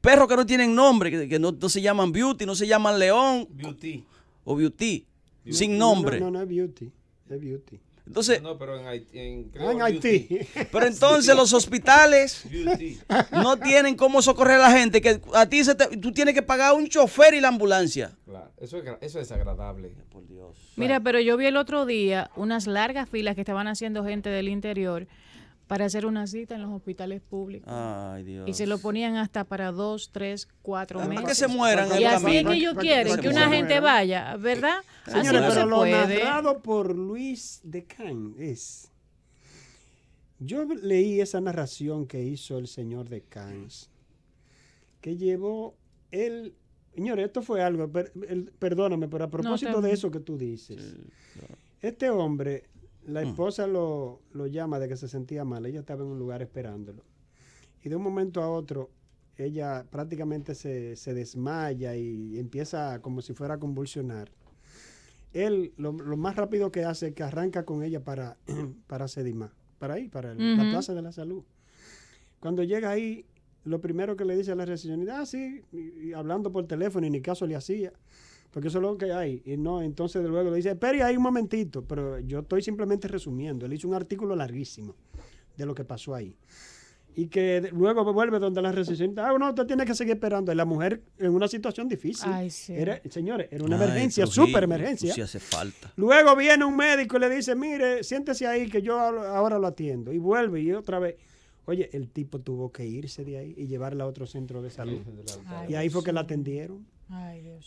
Perros que no tienen nombre, que, no, se llaman Beauty, no se llaman León. Beauty. O, beauty, Sin nombre. No, no, no, es Beauty. Es Beauty. Entonces, no, pero en Haití. Ah, pero entonces los hospitales no tienen cómo socorrer a la gente. Que a ti se tú tienes que pagar un chofer y la ambulancia. Claro, eso es, eso Por Dios. Mira, pero yo vi el otro día unas largas filas que estaban haciendo gente del interior para hacer una cita en los hospitales públicos. Ay, Dios. Y se lo ponían hasta para dos, tres, cuatro meses. que se mueran Y así es que ellos quieren que una gente vaya, ¿verdad? Señores, pero lo narrado por Luis de Cán. Yo leí esa narración que hizo el señor de Cán. que llevó el... Señores, esto fue algo, perdóname, pero a propósito de eso que tú dices, este hombre la mm. esposa lo, lo, llama de que se sentía mal. Ella estaba en un lugar esperándolo. Y de un momento a otro, ella prácticamente se, desmaya y empieza como si fuera a convulsionar. Él lo, más rápido que hace es que arranca con ella para, para Sedima, para ahí, para la Plaza de la Salud. Cuando llega ahí, lo primero que le dice a la recepcionista, ah, sí, hablando por teléfono y ni caso le hacía porque eso es lo que hay. Y no, entonces de luego le dice, espere hay un momentito, pero yo estoy simplemente resumiendo. Él hizo un artículo larguísimo de lo que pasó ahí. Y que luego vuelve donde la recepción. ah, no, usted tiene que seguir esperando. Y la mujer en una situación difícil. señores, era una emergencia, súper emergencia. Sí hace falta. Luego viene un médico y le dice, mire, siéntese ahí que yo ahora lo atiendo. Y vuelve y otra vez. Oye, el tipo tuvo que irse de ahí y llevarla a otro centro de salud. y ahí fue que la atendieron.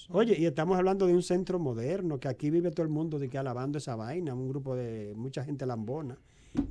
Oye, y estamos hablando de un centro moderno, que aquí vive todo el mundo de que alabando esa vaina, un grupo de mucha gente lambona.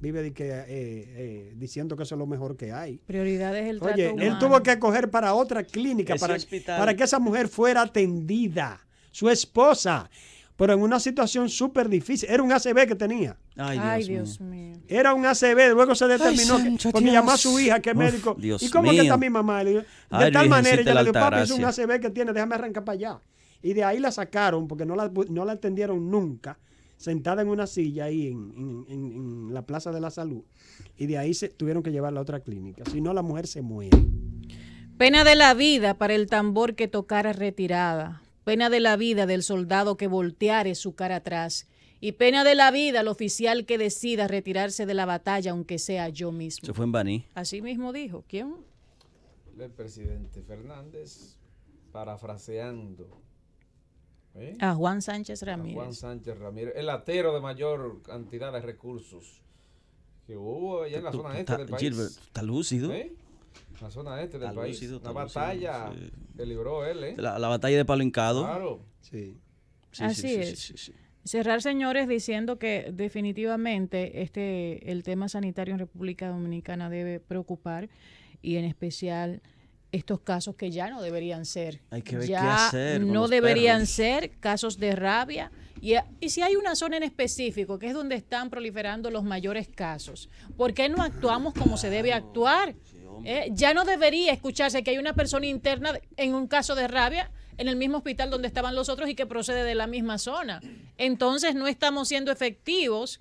Vive de que, eh, eh, diciendo que eso es lo mejor que hay. Prioridades el Oye, él tuvo que coger para otra clínica para, para que esa mujer fuera atendida, su esposa pero en una situación súper difícil. Era un ACB que tenía. Ay, Dios, mío. Era un ACB, luego se determinó, porque llamó a su hija, que es médico. ¿Y cómo que está mi mamá? de tal manera, ella le dijo, papi, es un ACB que tiene, déjame arrancar para allá. Y de ahí la sacaron, porque no la, no la atendieron nunca, sentada en una silla ahí en, la Plaza de la Salud. Y de ahí se tuvieron que llevarla a otra clínica. Si no, la mujer se muere. Pena de la vida para el tambor que tocara retirada. Pena de la vida del soldado que volteare su cara atrás. Y pena de la vida al oficial que decida retirarse de la batalla, aunque sea yo mismo. Se fue en Baní. Así mismo dijo. ¿Quién? El presidente Fernández, parafraseando ¿eh? a Juan Sánchez Ramírez. Juan Sánchez Ramírez, el atero de mayor cantidad de recursos que hubo allá en la zona este del país. está lúcido. ¿Eh? la zona este del país. ¿eh? la batalla La, batalla de Palo Hincado. Claro. Así es. Cerrar, señores, diciendo que definitivamente este, el tema sanitario en República Dominicana debe preocupar y en especial estos casos que ya no deberían ser. Hay que ver ya No deberían ser casos de rabia. Y, y, si hay una zona en específico que es donde están proliferando los mayores casos, ¿por qué no actuamos como se debe actuar? Eh, ya no debería escucharse que hay una persona interna en un caso de rabia en el mismo hospital donde estaban los otros y que procede de la misma zona. Entonces no estamos siendo efectivos,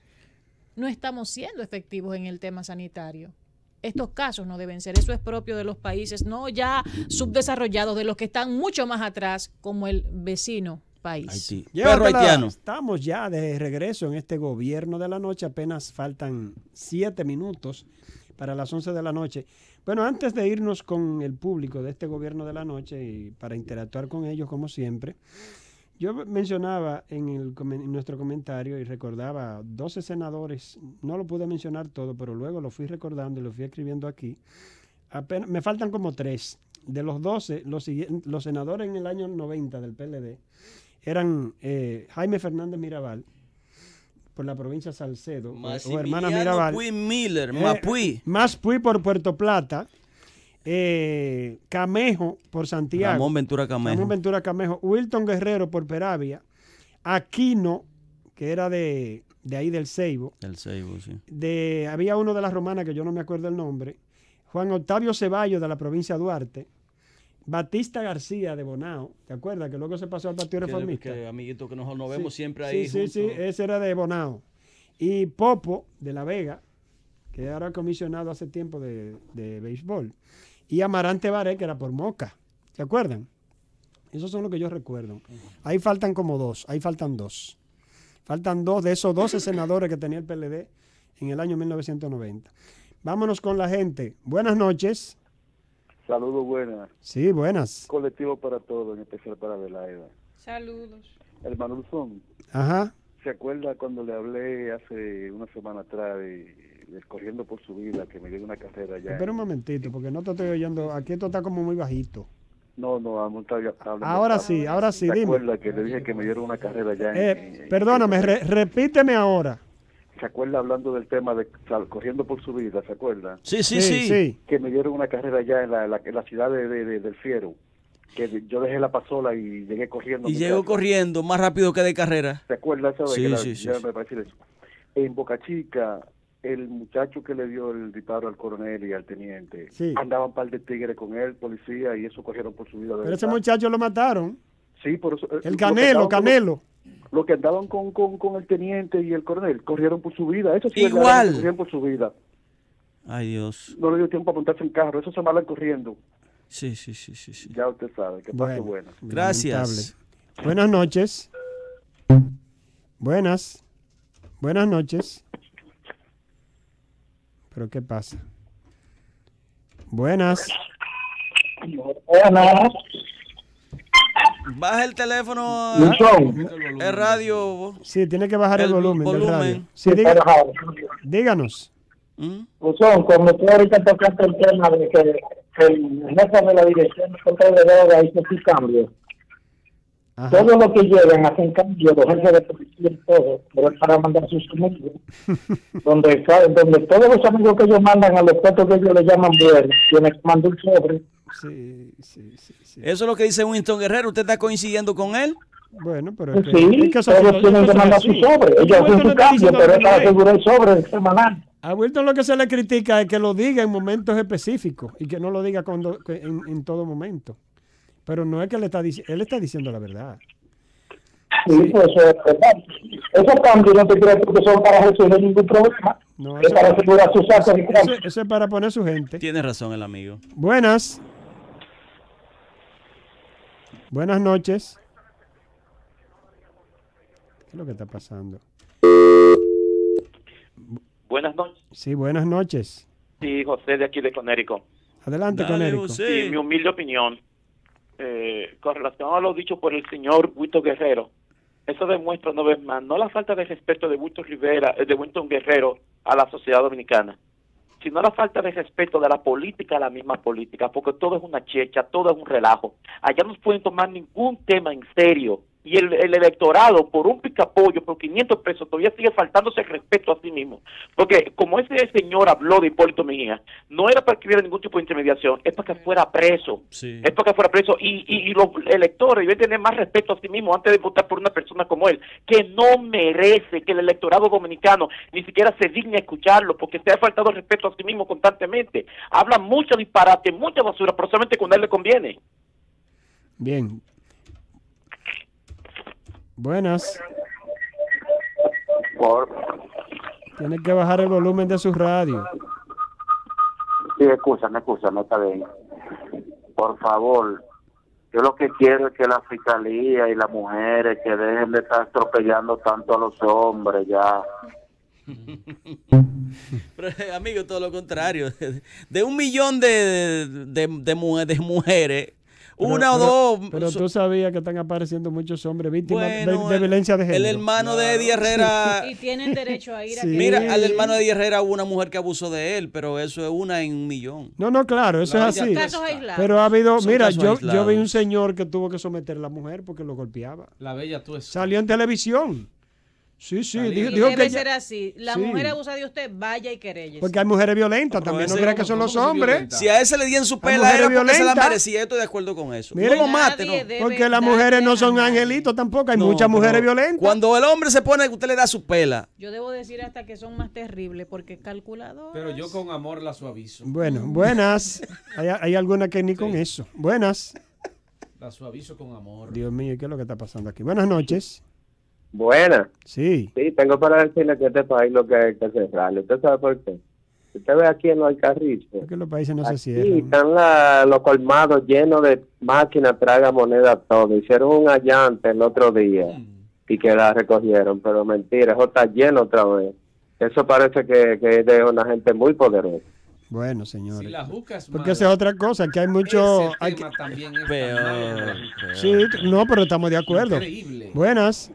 no estamos siendo efectivos en el tema sanitario. Estos casos no deben ser, eso es propio de los países, no ya subdesarrollados, de los que están mucho más atrás, como el vecino país. Estamos ya de regreso en este gobierno de la noche, apenas faltan siete minutos para las once de la noche. Bueno, antes de irnos con el público de este gobierno de la noche y para interactuar con ellos como siempre, yo mencionaba en, nuestro comentario y recordaba 12 senadores, no lo pude mencionar todo, pero luego lo fui recordando y lo fui escribiendo aquí. me faltan como tres. De los 12, los, senadores en el año 90 del PLD eran eh, Jaime Fernández Mirabal, por la provincia Salcedo, o hermana Mirabal. Puy Miller, eh, Mapuy. por Puerto Plata. Eh, Camejo por Santiago. Ramón Ventura Camejo. Ramón Ventura Camejo. Wilton Guerrero por Peravia. Aquino, que era de, de ahí del Ceibo. Del Ceibo, sí. De, había uno de las romanas que yo no me acuerdo el nombre. Juan Octavio Ceballos de la provincia de Duarte. Batista García de Bonao, ¿te acuerdas? Que luego se pasó al Partido Reformista. amiguito, que nos, vemos siempre ahí. Sí, sí, sí, ese era de Bonao. Y Popo de La Vega, que era comisionado hace tiempo de, béisbol. Y Amarante Baré, que era por Moca, ¿te acuerdan? Esos son los que yo recuerdo. Ahí faltan como dos, ahí faltan dos. Faltan dos de esos 12 senadores que tenía el PLD en el año 1990. Vámonos con la gente. Buenas noches. Saludos, buenas. Sí, buenas. Colectivo para todos, en especial para Adelaida. Saludos. Hermano Luzón. Ajá. ¿Se acuerda cuando le hablé hace una semana atrás Corriendo por su vida, que me dio una carrera allá? Espera un momentito, porque no te estoy oyendo. Aquí esto está como muy bajito. No, no, a Ahora sí, ahora sí, dime. ¿Se acuerda que le dije que me dieron una carrera allá? Eh, perdóname, repíteme ahora. ¿Se acuerda hablando del tema de corriendo por su vida? ¿Se acuerda? Sí, sí, sí. Que me dieron una carrera allá en la, ciudad de, del Fiero. Que yo dejé la pasola y llegué corriendo. Y llegó corriendo más rápido que de carrera. ¿Se acuerda esa Sí, sí, sí, En Boca Chica, el muchacho que le dio el disparo al coronel y al teniente, andaban un par de tigres con él, policía, y eso corrieron por su vida. Pero ese muchacho lo mataron. Sí, por eso. Eh, el Canelo, Canelo los que andaban con, con, el teniente y el coronel corrieron por su vida. Eso sí, Igual. corrieron por su vida. Ay, Dios. No le dio tiempo a montarse en carro, eso se mala corriendo. Sí, sí, sí, sí, Ya usted sabe, que Gracias. Buenas noches. Buenas. Buenas noches. Pero ¿qué pasa? Buenas. Buenas. Baja el teléfono. El, radio. Sí, tiene que bajar el, volumen, del radio. Sí, díganos. díganos. ¿Mm? Luzón, pues como tú ahorita tocaste el tema de que, el jefe de la dirección de control de droga hizo sus todo lo que lleven hacen cambio, los jefes de policía y todo, pero para mandar sus amigos. donde, donde todos los amigos que ellos mandan a los cuatro que ellos le llaman bien, que mandar el sobre. Sí, sí, sí, sí, Eso es lo que dice Winston Guerrero. ¿Usted está coincidiendo con él? Bueno, pero. Es sí, ellos tienen que mandar su sobre. Ellos hacen su cambio, pero es para asegurar el sobre semanal. A Wilton lo que se le critica es que lo diga en momentos específicos y que no lo diga cuando, en, en todo momento. Pero no es que le está diciendo, él está diciendo la verdad. Sí, eso es verdad. Esos cambios no te quieren que son para resolver ningún problema. No, es para sus actos. Eso, es para poner su gente. Tiene razón el amigo. Buenas. Buenas noches. ¿Qué es lo que está pasando? Buenas noches. Sí, buenas noches. Sí, José de aquí de Conérico. Adelante, Conérico. Sí, mi humilde opinión eh, con relación a lo dicho por el señor Huito Guerrero, eso demuestra no vez más no la falta de respeto de Huito Rivera, eh, de Guerrero a la sociedad dominicana, sino la falta de respeto de la política a la misma política, porque todo es una checha, todo es un relajo. Allá no pueden tomar ningún tema en serio y el, electorado por un picapollo, por 500 pesos, todavía sigue faltándose el respeto a sí mismo. Porque como ese señor habló de Hipólito Mejía, no era para que hubiera ningún tipo de intermediación, es para que fuera preso. Es para que fuera preso. Y, y, los electores deben tener más respeto a sí mismo antes de votar por una persona como él, que no merece que el electorado dominicano ni siquiera se digne escucharlo, porque se ha faltado respeto a sí mismo constantemente. Habla mucho disparate, mucha basura, pero solamente cuando él le conviene. Bien, Buenas. Por. Tienen que bajar el volumen de su radio. Sí, excusa, no está bien. Por favor, yo lo que quiero es que la fiscalía y las mujeres que dejen de estar atropellando tanto a los hombres ya. Pero, eh, amigo, todo lo contrario. De un millón de, de, de, de mujeres, una o dos. Pero, tú sabías que están apareciendo muchos hombres víctimas de, violencia de género. El hermano de Eddie Herrera. y tienen derecho a ir a Mira, al hermano de Eddie Herrera hubo una mujer que abusó de él, pero eso es una en un millón. No, no, claro, eso es así. Pero ha habido, mira, yo, yo vi un señor que tuvo que someter a la mujer porque lo golpeaba. La bella tú Salió en televisión. Sí, sí, dijo, así. La mujer abusa de usted, vaya y querelle. Porque hay mujeres violentas, también no crean que son los hombres. Si a ese le dieron su pela, era porque se la merecía. estoy de acuerdo con eso. Miren, no mate, Porque las mujeres no son angelitos tampoco. Hay muchas mujeres violentas. Cuando el hombre se pone, usted le da su pela. Yo debo decir hasta que son más terribles porque calculador. Pero yo con amor la suavizo. Bueno, buenas. hay, alguna que ni con eso. Buenas. La suavizo con amor. Dios mío, ¿qué es lo que está pasando aquí? Buenas noches. Buena. Sí. Sí, tengo para decirle que este país lo que hay que cerrar. ¿Usted sabe por qué? Usted ve aquí en los Alcarrizos. Porque los países no se cierran. están la, los colmados llenos de máquinas, traga moneda, todo. Hicieron un allante el otro día mm. y que la recogieron, pero mentira, eso está lleno otra vez. Eso parece que, es de una gente muy poderosa. Bueno, señores. Porque esa es otra cosa, que hay mucho... Hay Sí, no, pero estamos de acuerdo. Increíble. Buenas.